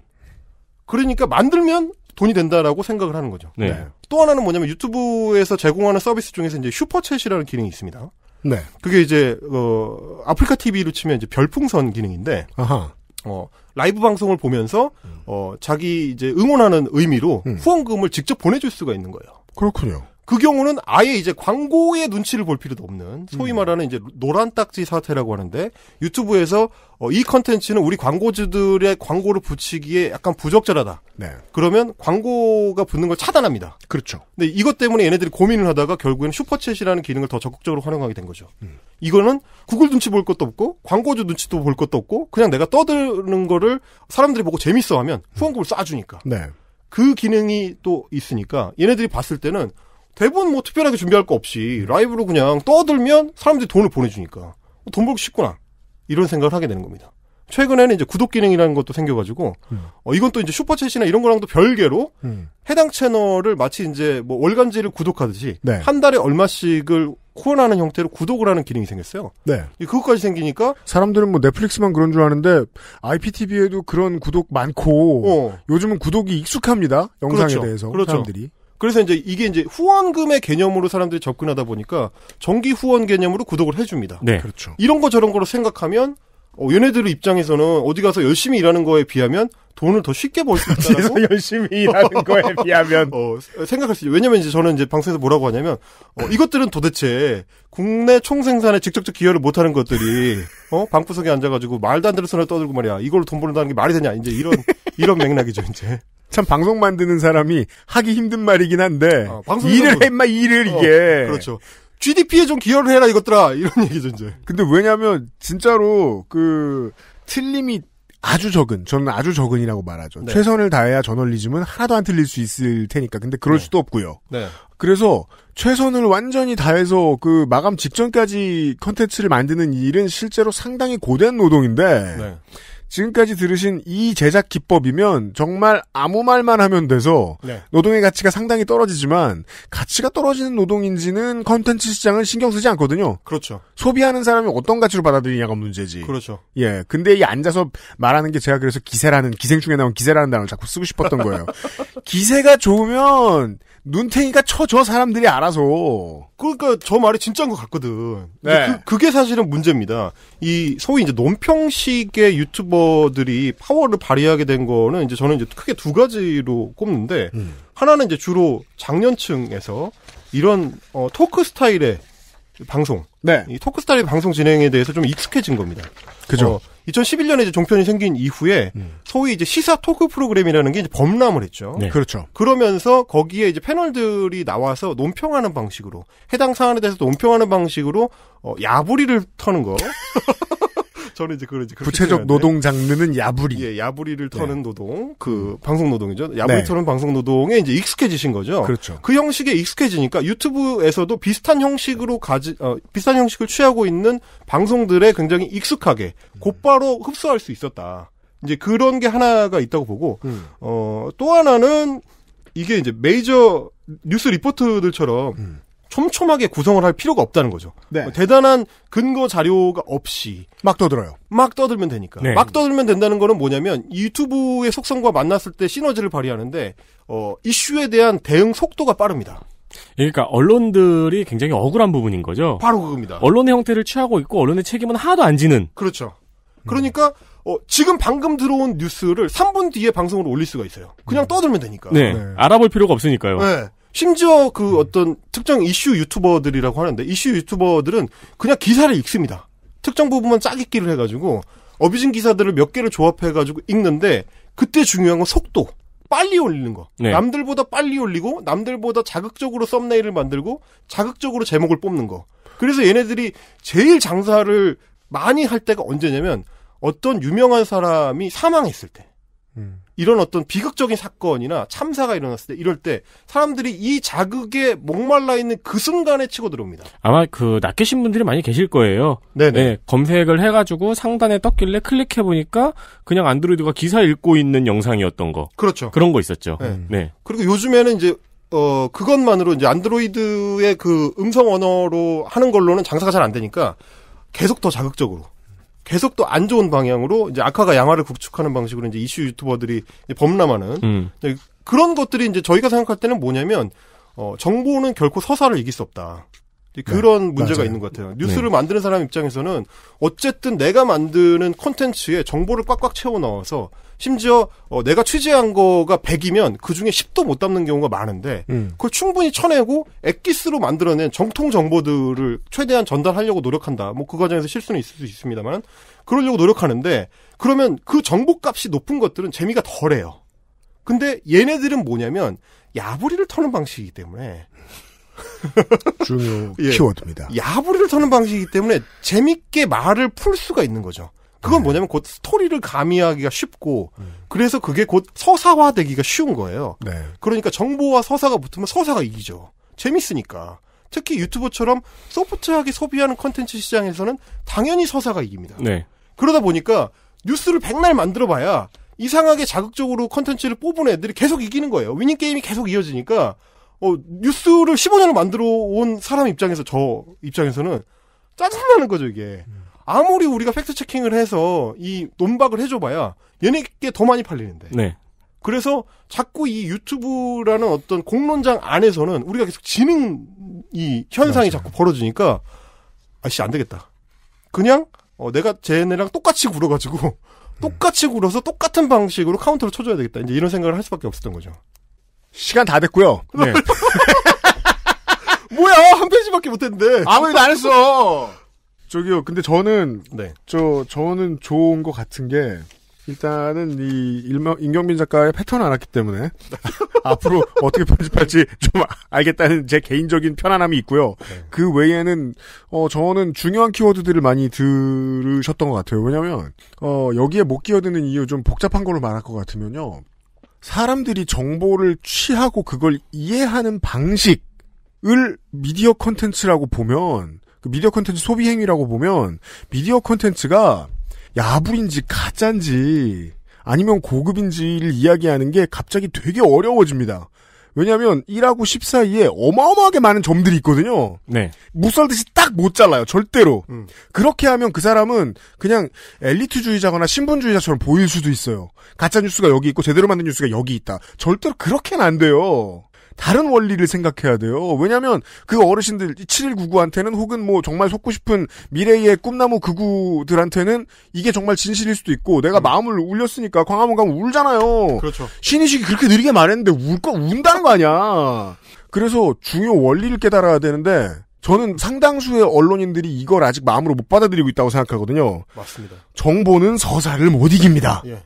그러니까 만들면 돈이 된다라고 생각을 하는 거죠. 네. 네. 또 하나는 뭐냐면 유튜브에서 제공하는 서비스 중에서 이제 슈퍼챗이라는 기능이 있습니다. 네. 그게 이제 어 아프리카 TV로 치면 이제 별풍선 기능인데 아하. 어 라이브 방송을 보면서 음. 어, 자기 이제 응원하는 의미로 음. 후원금을 직접 보내줄 수가 있는 거예요. 그렇군요. 그 경우는 아예 이제 광고의 눈치를 볼 필요도 없는 소위 음. 말하는 이제 노란 딱지 사태라고 하는데 유튜브에서 어, 이 컨텐츠는 우리 광고주들의 광고를 붙이기에 약간 부적절하다. 네. 그러면 광고가 붙는 걸 차단합니다. 그렇죠. 근데 이것 때문에 얘네들이 고민을 하다가 결국에는 슈퍼챗이라는 기능을 더 적극적으로 활용하게 된 거죠. 음. 이거는 구글 눈치 볼 것도 없고 광고주 눈치도 볼 것도 없고 그냥 내가 떠드는 거를 사람들이 보고 재밌어하면 음. 후원금을 쏴주니까. 네. 그 기능이 또 있으니까 얘네들이 봤을 때는 대본 뭐 특별하게 준비할 거 없이 라이브로 그냥 떠들면 사람들이 돈을 보내주니까 뭐 돈벌고싶구나 이런 생각을 하게 되는 겁니다. 최근에는 이제 구독 기능이라는 것도 생겨가지고 음. 어, 이건 또 이제 슈퍼챗이나 이런 거랑도 별개로 음. 해당 채널을 마치 이제 뭐 월간지를 구독하듯이 네. 한 달에 얼마씩을 후원하는 형태로 구독을 하는 기능이 생겼어요. 네. 그것까지 생기니까 사람들은 뭐 넷플릭스만 그런 줄 아는데 IPTV에도 그런 구독 많고 어. 요즘은 구독이 익숙합니다. 영상에 그렇죠. 대해서 그렇죠. 사람들이 그래서 이제 이게 이제 후원금의 개념으로 사람들이 접근하다 보니까 정기 후원 개념으로 구독을 해줍니다. 네. 그렇죠. 이런 거 저런 거로 생각하면 어, 얘네들 입장에서는 어디 가서 열심히 일하는 거에 비하면 돈을 더 쉽게 벌 수 있다라고 열심히 일하는 거에 비하면 어, 생각할 수 있죠. 왜냐면 이제 저는 이제 방송에서 뭐라고 하냐면 어, 이것들은 도대체 국내 총생산에 직접적 기여를 못하는 것들이 어 방구석에 앉아가지고 말도 안 되는 소리 떠들고 말이야 이걸로 돈 버는다는 게 말이 되냐 이제 이런 이런 맥락이죠 이제 참 방송 만드는 사람이 하기 힘든 말이긴 한데 어, 일을 해마 일을 어, 이게 그렇죠. GDP에 좀 기여를 해라 이것들아 이런 얘기죠 이제. 근데 왜냐하면 진짜로 그 틀림이 아주 적은 저는 아주 적은이라고 말하죠. 네. 최선을 다해야 저널리즘은 하나도 안 틀릴 수 있을 테니까. 근데 그럴 네. 수도 없고요. 네. 그래서 최선을 완전히 다해서 그 마감 직전까지 컨텐츠를 만드는 일은 실제로 상당히 고된 노동인데. 네. 지금까지 들으신 이 제작 기법이면 정말 아무 말만 하면 돼서 네. 노동의 가치가 상당히 떨어지지만 가치가 떨어지는 노동인지는 컨텐츠 시장은 신경 쓰지 않거든요. 그렇죠. 소비하는 사람이 어떤 가치로 받아들이냐가 문제지. 그렇죠. 예. 근데 이 앉아서 말하는 게 제가 그래서 기세라는 기생충에 나온 기세라는 단어를 자꾸 쓰고 싶었던 거예요. 기세가 좋으면 눈탱이가 쳐져 사람들이 알아서. 그러니까 저 말이 진짜인 것 같거든. 네. 그, 그게 사실은 문제입니다. 이 소위 이제 논평식의 유튜버 멤버들이 파워를 발휘하게 된 거는 이제 저는 이제 크게 두 가지로 꼽는데 음. 하나는 이제 주로 작년층에서 이런 어, 토크 스타일의 방송, 네. 이 토크 스타일의 방송 진행에 대해서 좀 익숙해진 겁니다. 그죠. 어, 2011년에 이제 종편이 생긴 이후에 음. 소위 이제 시사 토크 프로그램이라는 게 이제 범람을 했죠. 네. 그렇죠. 그러면서 거기에 이제 패널들이 나와서 논평하는 방식으로 해당 사안에 대해서 논평하는 방식으로 어, 야부리를 터는 거. 저는 이제 그런 이제 구체적 노동 장르는 야부리. 예, 야부리를 네. 터는 네. 노동, 그 음. 방송 노동이죠. 야부리 네. 터는 방송 노동에 이제 익숙해지신 거죠. 그렇죠. 그 형식에 익숙해지니까 유튜브에서도 비슷한 형식으로 가지 어, 비슷한 형식을 취하고 있는 방송들에 굉장히 익숙하게 음. 곧바로 흡수할 수 있었다. 이제 그런 게 하나가 있다고 보고 음. 어또 하나는 이게 이제 메이저 뉴스 리포트들처럼 음. 촘촘하게 구성을 할 필요가 없다는 거죠. 네. 뭐 대단한 근거 자료가 없이 막 떠들어요. 막 떠들면 되니까. 네. 막 떠들면 된다는 거는 뭐냐면 유튜브의 속성과 만났을 때 시너지를 발휘하는데 어, 이슈에 대한 대응 속도가 빠릅니다. 그러니까 언론들이 굉장히 억울한 부분인 거죠. 바로 그겁니다. 언론의 형태를 취하고 있고 언론의 책임은 하나도 안 지는. 그렇죠. 음. 그러니까 어, 지금 방금 들어온 뉴스를 3분 뒤에 방송으로 올릴 수가 있어요. 그냥 음. 떠들면 되니까. 네. 네. 알아볼 필요가 없으니까요. 네. 심지어 그 어떤 특정 이슈 유튜버들이라고 하는데 이슈 유튜버들은 그냥 기사를 읽습니다. 특정 부분만 짝 읽기를 해가지고 어뷰징 기사들을 몇 개를 조합해가지고 읽는데 그때 중요한 건 속도. 빨리 올리는 거. 네. 남들보다 빨리 올리고 남들보다 자극적으로 썸네일을 만들고 자극적으로 제목을 뽑는 거. 그래서 얘네들이 제일 장사를 많이 할 때가 언제냐면 어떤 유명한 사람이 사망했을 때. 이런 어떤 비극적인 사건이나 참사가 일어났을 때 이럴 때 사람들이 이 자극에 목말라 있는 그 순간에 치고 들어옵니다. 아마 그 낚이신 분들이 많이 계실 거예요. 네네. 네, 검색을 해가지고 상단에 떴길래 클릭해 보니까 그냥 안드로이드가 기사 읽고 있는 영상이었던 거. 그렇죠. 그런 거 있었죠. 네. 네. 그리고 요즘에는 이제 어 그것만으로 이제 안드로이드의 그 음성 언어로 하는 걸로는 장사가 잘 안 되니까 계속 더 자극적으로. 계속 또 안 좋은 방향으로 이제 악화가 양화를 구축하는 방식으로 이제 이슈 유튜버들이 이제 범람하는 음. 그런 것들이 이제 저희가 생각할 때는 뭐냐면 어, 정보는 결코 서사를 이길 수 없다. 그런 네. 문제가 맞아요. 있는 것 같아요. 뉴스를 네. 만드는 사람 입장에서는 어쨌든 내가 만드는 콘텐츠에 정보를 꽉꽉 채워 넣어서 심지어 어, 내가 취재한 거가 100이면 그 중에 10도 못 담는 경우가 많은데 음. 그걸 충분히 쳐내고 액기스로 만들어낸 정통 정보들을 최대한 전달하려고 노력한다. 뭐 그 과정에서 실수는 있을 수 있습니다만 그러려고 노력하는데 그러면 그 정보값이 높은 것들은 재미가 덜해요. 근데 얘네들은 뭐냐면 야부리를 터는 방식이기 때문에 중요 예. 키워드입니다. 야부리를 터는 방식이기 때문에 재밌게 말을 풀 수가 있는 거죠. 그건 네. 뭐냐면 곧 스토리를 가미하기가 쉽고 음. 그래서 그게 곧 서사화되기가 쉬운 거예요. 네. 그러니까 정보와 서사가 붙으면 서사가 이기죠. 재밌으니까. 특히 유튜버처럼 소프트하게 소비하는 컨텐츠 시장에서는 당연히 서사가 이깁니다. 네. 그러다 보니까 뉴스를 백날 만들어봐야 이상하게 자극적으로 컨텐츠를 뽑은 애들이 계속 이기는 거예요. 위닝 게임이 계속 이어지니까 어, 뉴스를 15년을 만들어 온 사람 입장에서 저 입장에서는 짜증나는 거죠, 이게. 아무리 우리가 팩트 체킹을 해서 이 논박을 해줘봐야 얘네께 더 많이 팔리는데. 네. 그래서 자꾸 이 유튜브라는 어떤 공론장 안에서는 우리가 계속 지는 이 현상이 맞아요. 자꾸 벌어지니까 아씨 안 되겠다. 그냥 어, 내가 쟤네랑 똑같이 굴어가지고 똑같이 굴어서 똑같은 방식으로 카운터를 쳐줘야 되겠다. 이제 이런 생각을 할 수밖에 없었던 거죠. 시간 다 됐고요. 네. 뭐야 한 페이지밖에 못했는데 아무 일도 안 했어. 저기요. 근데 저는 네. 저 저는 좋은 것 같은 게 일단은 이 일명, 임경민 작가의 패턴을 알았기 때문에 앞으로 어떻게 편집할지 좀 알겠다는 제 개인적인 편안함이 있고요. 네. 그 외에는 어 저는 중요한 키워드들을 많이 들으셨던 것 같아요. 왜냐하면 어 여기에 못 끼어드는 이유 좀 복잡한 걸로 말할 것 같으면요. 사람들이 정보를 취하고 그걸 이해하는 방식을 미디어 컨텐츠라고 보면 그 미디어 컨텐츠 소비 행위라고 보면 미디어 컨텐츠가 야부인지 가짠지 아니면 고급인지를 이야기하는 게 갑자기 되게 어려워집니다. 왜냐하면 1하고 10 사이에 어마어마하게 많은 점들이 있거든요. 네. 무썰듯이 딱 못 잘라요. 절대로. 음. 그렇게 하면 그 사람은 그냥 엘리트주의자거나 신분주의자처럼 보일 수도 있어요. 가짜 뉴스가 여기 있고 제대로 만든 뉴스가 여기 있다. 절대로 그렇게는 안 돼요. 다른 원리를 생각해야 돼요. 왜냐하면 그 어르신들 7199한테는 혹은 뭐 정말 속고 싶은 미래의 꿈나무 극우들한테는 이게 정말 진실일 수도 있고 내가 음. 마음을 울렸으니까 광화문 가면 울잖아요. 그렇죠. 신의식이 그렇게 느리게 말했는데 울 거 운다는 거 아니야. 그래서 중요 원리를 깨달아야 되는데 저는 상당수의 언론인들이 이걸 아직 마음으로 못 받아들이고 있다고 생각하거든요. 맞습니다. 정보는 서사를 못 이깁니다. 예.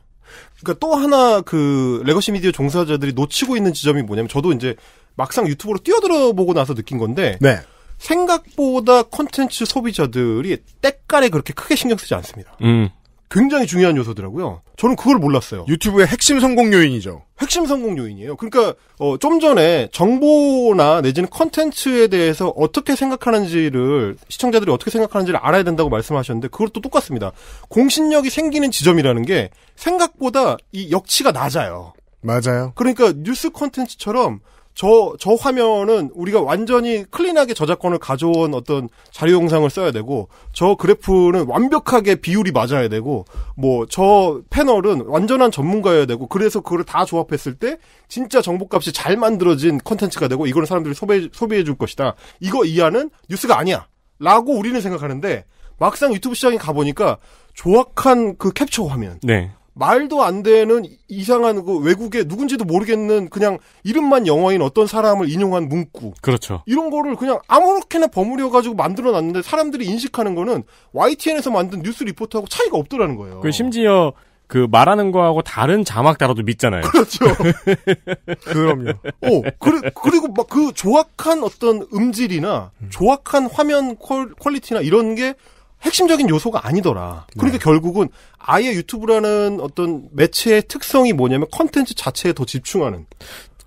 그러니까 또 하나 그 레거시 미디어 종사자들이 놓치고 있는 지점이 뭐냐면 저도 이제 막상 유튜브로 뛰어들어 보고 나서 느낀 건데 네. 생각보다 컨텐츠 소비자들이 때깔에 그렇게 크게 신경 쓰지 않습니다. 음. 굉장히 중요한 요소더라고요. 저는 그걸 몰랐어요. 유튜브의 핵심 성공 요인이죠. 핵심 성공 요인이에요. 그러니까 어, 좀 전에 정보나 내지는 컨텐츠에 대해서 어떻게 생각하는지를 시청자들이 어떻게 생각하는지를 알아야 된다고 말씀하셨는데 그것도 똑같습니다. 공신력이 생기는 지점이라는 게 생각보다 이 역치가 낮아요. 맞아요. 그러니까 뉴스 컨텐츠처럼 저, 저 화면은 우리가 완전히 클린하게 저작권을 가져온 어떤 자료 영상을 써야 되고, 저 그래프는 완벽하게 비율이 맞아야 되고, 뭐, 저 패널은 완전한 전문가여야 되고, 그래서 그걸 다 조합했을 때, 진짜 정보값이 잘 만들어진 컨텐츠가 되고, 이거는 사람들이 소비, 소비해 줄 것이다. 이거 이하는 뉴스가 아니야. 라고 우리는 생각하는데, 막상 유튜브 시장에 가보니까, 조악한 그 캡처 화면. 네. 말도 안 되는 이상한 그 외국의 누군지도 모르겠는 그냥 이름만 영어인 어떤 사람을 인용한 문구. 그렇죠. 이런 거를 그냥 아무렇게나 버무려가지고 만들어 놨는데 사람들이 인식하는 거는 YTN에서 만든 뉴스 리포트하고 차이가 없더라는 거예요. 그 심지어 그 말하는 거하고 다른 자막 따라도 믿잖아요. 그렇죠. 그럼요. 오, 그리, 그리고 막 그 조악한 어떤 음질이나 조악한 화면 퀄, 퀄리티나 이런 게 핵심적인 요소가 아니더라. 그러니까 네. 결국은 아예 유튜브라는 어떤 매체의 특성이 뭐냐면 컨텐츠 자체에 더 집중하는.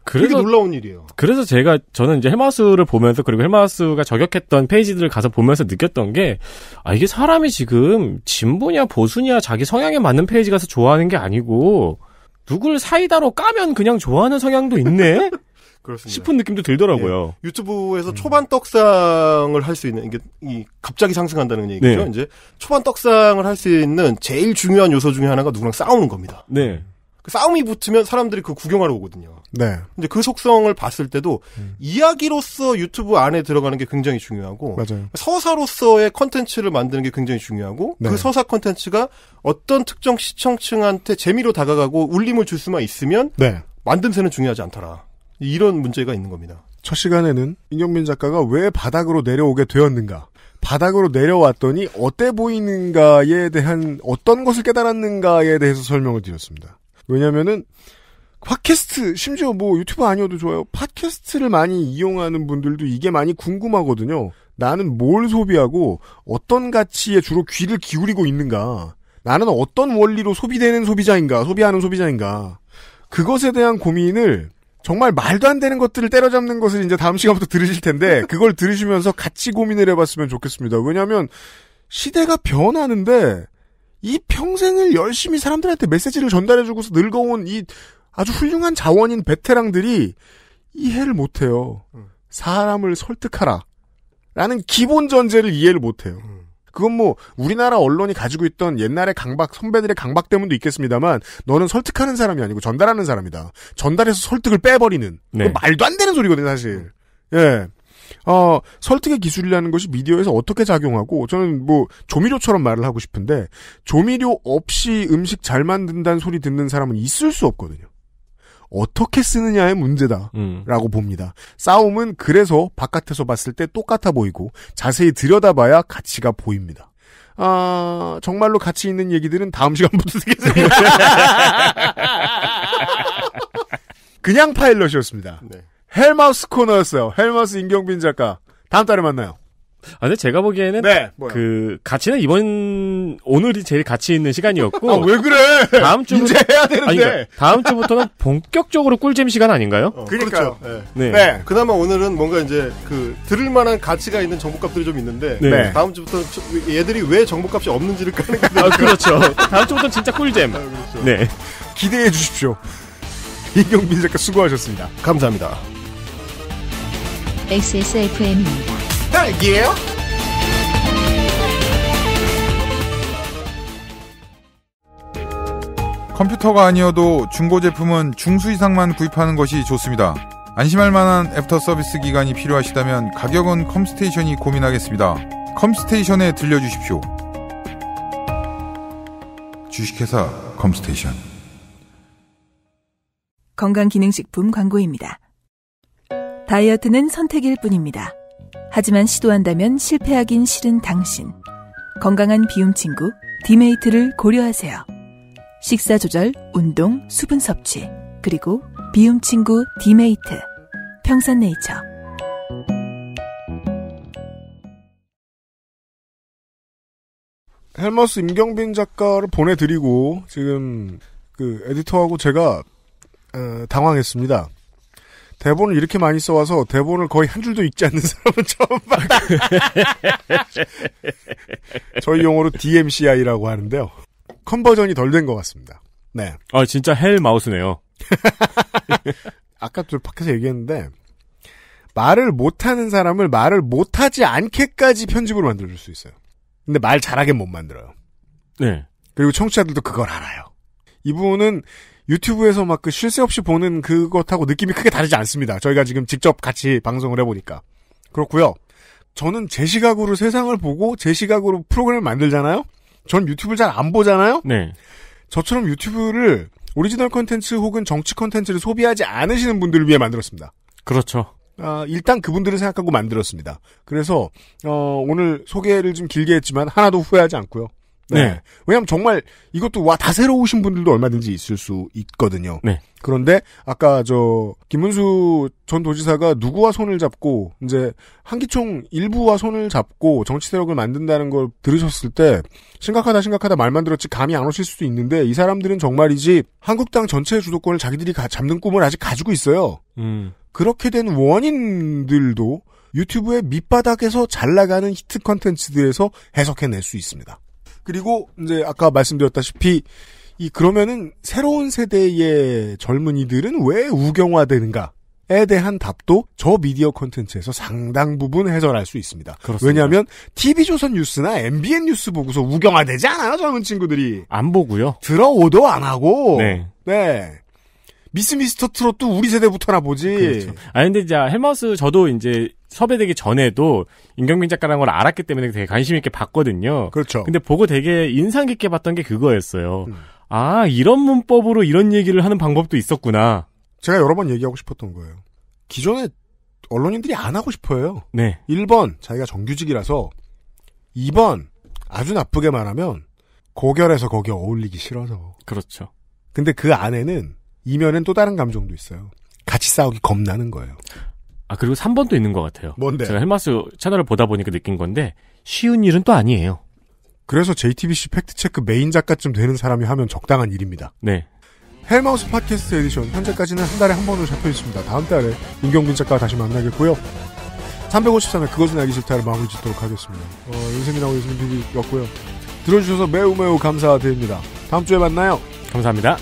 그래서 놀라운 일이에요. 그래서 제가 저는 이제 헬마우스를 보면서 그리고 헬마우스가 저격했던 페이지들을 가서 보면서 느꼈던 게아 이게 사람이 지금 진보냐 보수냐 자기 성향에 맞는 페이지 가서 좋아하는 게 아니고 누굴 사이다로 까면 그냥 좋아하는 성향도 있네. 그렇습니다. 싶은 느낌도 들더라고요. 예. 유튜브에서 초반 떡상을 할 수 있는 이게 이 갑자기 상승한다는 네. 얘기죠. 네. 이제 초반 떡상을 할 수 있는 제일 중요한 요소 중에 하나가 누구랑 싸우는 겁니다. 네. 그 싸움이 붙으면 사람들이 그 구경하러 오거든요. 네. 근데 그 속성을 봤을 때도 음. 이야기로서 유튜브 안에 들어가는 게 굉장히 중요하고 맞아요. 서사로서의 컨텐츠를 만드는 게 굉장히 중요하고 네. 그 서사 컨텐츠가 어떤 특정 시청층한테 재미로 다가가고 울림을 줄 수만 있으면 네. 만듦새는 중요하지 않더라. 이런 문제가 있는 겁니다. 첫 시간에는 인경민 작가가 왜 바닥으로 내려오게 되었는가, 바닥으로 내려왔더니 어때 보이는가에 대한 어떤 것을 깨달았는가에 대해서 설명을 드렸습니다. 왜냐면은 팟캐스트 심지어 뭐 유튜브 아니어도 좋아요. 팟캐스트를 많이 이용하는 분들도 이게 많이 궁금하거든요. 나는 뭘 소비하고 어떤 가치에 주로 귀를 기울이고 있는가? 나는 어떤 원리로 소비되는 소비자인가? 소비하는 소비자인가? 그것에 대한 고민을 정말 말도 안 되는 것들을 때려잡는 것을 이제 다음 시간부터 들으실 텐데 그걸 들으시면서 같이 고민을 해봤으면 좋겠습니다. 왜냐하면 시대가 변하는데 이 평생을 열심히 사람들한테 메시지를 전달해주고서 늙어온 이 아주 훌륭한 자원인 베테랑들이 이해를 못해요. 음. 사람을 설득하라. 라는 기본 전제를 이해를 못해요. 음. 그건 뭐 우리나라 언론이 가지고 있던 옛날의 강박 선배들의 강박 때문도 있겠습니다만 너는 설득하는 사람이 아니고 전달하는 사람이다. 전달해서 설득을 빼버리는 네. 말도 안 되는 소리거든 요 사실. 예. 어, 설득의 기술이라는 것이 미디어에서 어떻게 작용하고, 저는 뭐, 조미료처럼 말을 하고 싶은데, 조미료 없이 음식 잘 만든다는 소리 듣는 사람은 있을 수 없거든요. 어떻게 쓰느냐의 문제다라고 음. 봅니다. 싸움은 그래서 바깥에서 봤을 때 똑같아 보이고 자세히 들여다봐야 가치가 보입니다. 아 정말로 가치 있는 얘기들은 다음 시간부터 쓰겠습니다 그냥 파일럿이었습니다. 네. 헬마우스 코너였어요. 헬마우스 임경빈 작가. 다음 달에 만나요. 아, 근데 제가 보기에는 네, 그 가치는 이번 오늘이 제일 가치 있는 시간이었고 아, 왜 그래? 다음 주 이제 해야 되는데 아니, 그러니까 다음 주부터는 본격적으로 꿀잼 시간 아닌가요? 어, 그러니까요. 그렇죠. 그렇죠. 네. 네. 네. 그나마 오늘은 뭔가 이제 그 들을 만한 가치가 있는 정보값들이 좀 있는데 네. 네. 다음 주부터 얘들이 왜 정보값이 없는지를 까는 아, 거예요. 아, 그렇죠. 다음 주부터 는 진짜 꿀잼. 아, 그렇죠. 네. 기대해 주십시오. 이경빈 작가 수고하셨습니다. 감사합니다. XSFM입니다. 딸기예요? 컴퓨터가 아니어도 중고 제품은 중수 이상만 구입하는 것이 좋습니다. 안심할 만한 애프터 서비스 기간이 필요하시다면 가격은 컴스테이션이 고민하겠습니다. 컴스테이션에 들려주십시오. 주식회사 컴스테이션 건강기능식품 광고입니다. 다이어트는 선택일 뿐입니다. 하지만 시도한다면 실패하긴 싫은 당신. 건강한 비움 친구 디메이트를 고려하세요. 식사 조절, 운동, 수분 섭취, 그리고 비움 친구 디메이트. 평산네이처. 헬머스 임경빈 작가를 보내드리고 지금 그 에디터하고 제가 어, 당황했습니다. 대본을 이렇게 많이 써와서 대본을 거의 한 줄도 읽지 않는 사람은 처음 봤다. 저희 용어로 DMCI라고 하는데요. 컨버전이 덜 된 것 같습니다. 네. 아, 진짜 헬 마우스네요. 아까 팟캐에서 얘기했는데, 말을 못하는 사람을 말을 못하지 않게까지 편집으로 만들어줄 수 있어요. 근데 말 잘하게 못 만들어요. 네. 그리고 청취자들도 그걸 알아요. 이분은 유튜브에서 막 그 쉴 새 없이 보는 그것하고 느낌이 크게 다르지 않습니다. 저희가 지금 직접 같이 방송을 해보니까. 그렇고요 저는 제 시각으로 세상을 보고 제 시각으로 프로그램을 만들잖아요? 전 유튜브를 잘 안 보잖아요? 네. 저처럼 유튜브를 오리지널 컨텐츠 혹은 정치 컨텐츠를 소비하지 않으시는 분들을 위해 만들었습니다. 그렇죠. 아, 일단 그분들을 생각하고 만들었습니다. 그래서 어, 오늘 소개를 좀 길게 했지만 하나도 후회하지 않고요. 네. 네. 왜냐면 정말 이것도 와 다 새로 오신 분들도 얼마든지 있을 수 있거든요. 네. 그런데 아까 저 김문수 전 도지사가 누구와 손을 잡고 이제 한기총 일부와 손을 잡고 정치 세력을 만든다는 걸 들으셨을 때 심각하다 심각하다 말만 들었지 감이 안 오실 수도 있는데 이 사람들은 정말이지 한국당 전체의 주도권을 자기들이 가, 잡는 꿈을 아직 가지고 있어요. 음. 그렇게 된 원인들도 유튜브의 밑바닥에서 잘 나가는 히트 컨텐츠들에서 해석해낼 수 있습니다. 그리고 이제 아까 말씀드렸다시피 이 그러면은 새로운 세대의 젊은이들은 왜 우경화되는가? 에 대한 답도 저 미디어 콘텐츠에서 상당 부분 해설할 수 있습니다. 그렇습니다. 왜냐하면 TV조선 뉴스나 MBN 뉴스 보고서 우경화되지 않아요, 젊은 친구들이. 안 보고요. 들어오도 안 하고. 네. 네. 미스 미스터 트롯도 우리 세대부터나 보지. 그렇죠. 아 근데 이제 헬마우스 저도 이제 섭외되기 전에도 임경빈 작가라는 걸 알았기 때문에 되게 관심 있게 봤거든요. 그렇죠. 근데 보고 되게 인상 깊게 봤던 게 그거였어요. 음. 아 이런 문법으로 이런 얘기를 하는 방법도 있었구나. 제가 여러 번 얘기하고 싶었던 거예요. 기존에 언론인들이 안 하고 싶어요. 네. 1번 자기가 정규직이라서 2번 아주 나쁘게 말하면 고결해서 거기에 어울리기 싫어서. 그렇죠. 근데 그 안에는 이면엔 또 다른 감정도 있어요. 같이 싸우기 겁나는 거예요. 아 그리고 3번도 있는 것 같아요. 뭔데? 제가 헬마스 채널을 보다 보니까 느낀 건데 쉬운 일은 또 아니에요. 그래서 JTBC 팩트체크 메인 작가쯤 되는 사람이 하면 적당한 일입니다. 네. 헬마우스 팟캐스트 에디션 현재까지는 한 달에 한 번으로 잡혀 있습니다. 다음 달에 임경빈 작가 와다시 만나겠고요. 353회 그것은 알기 싫다를 마무리 짓도록 하겠습니다. 어, 윤생이라고 유승빈이었고요. 들어주셔서 매우 매우 감사드립니다. 다음 주에 만나요. 감사합니다.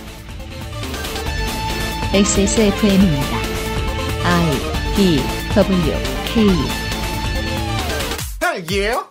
XSFM입니다. I D W K 딸기예요?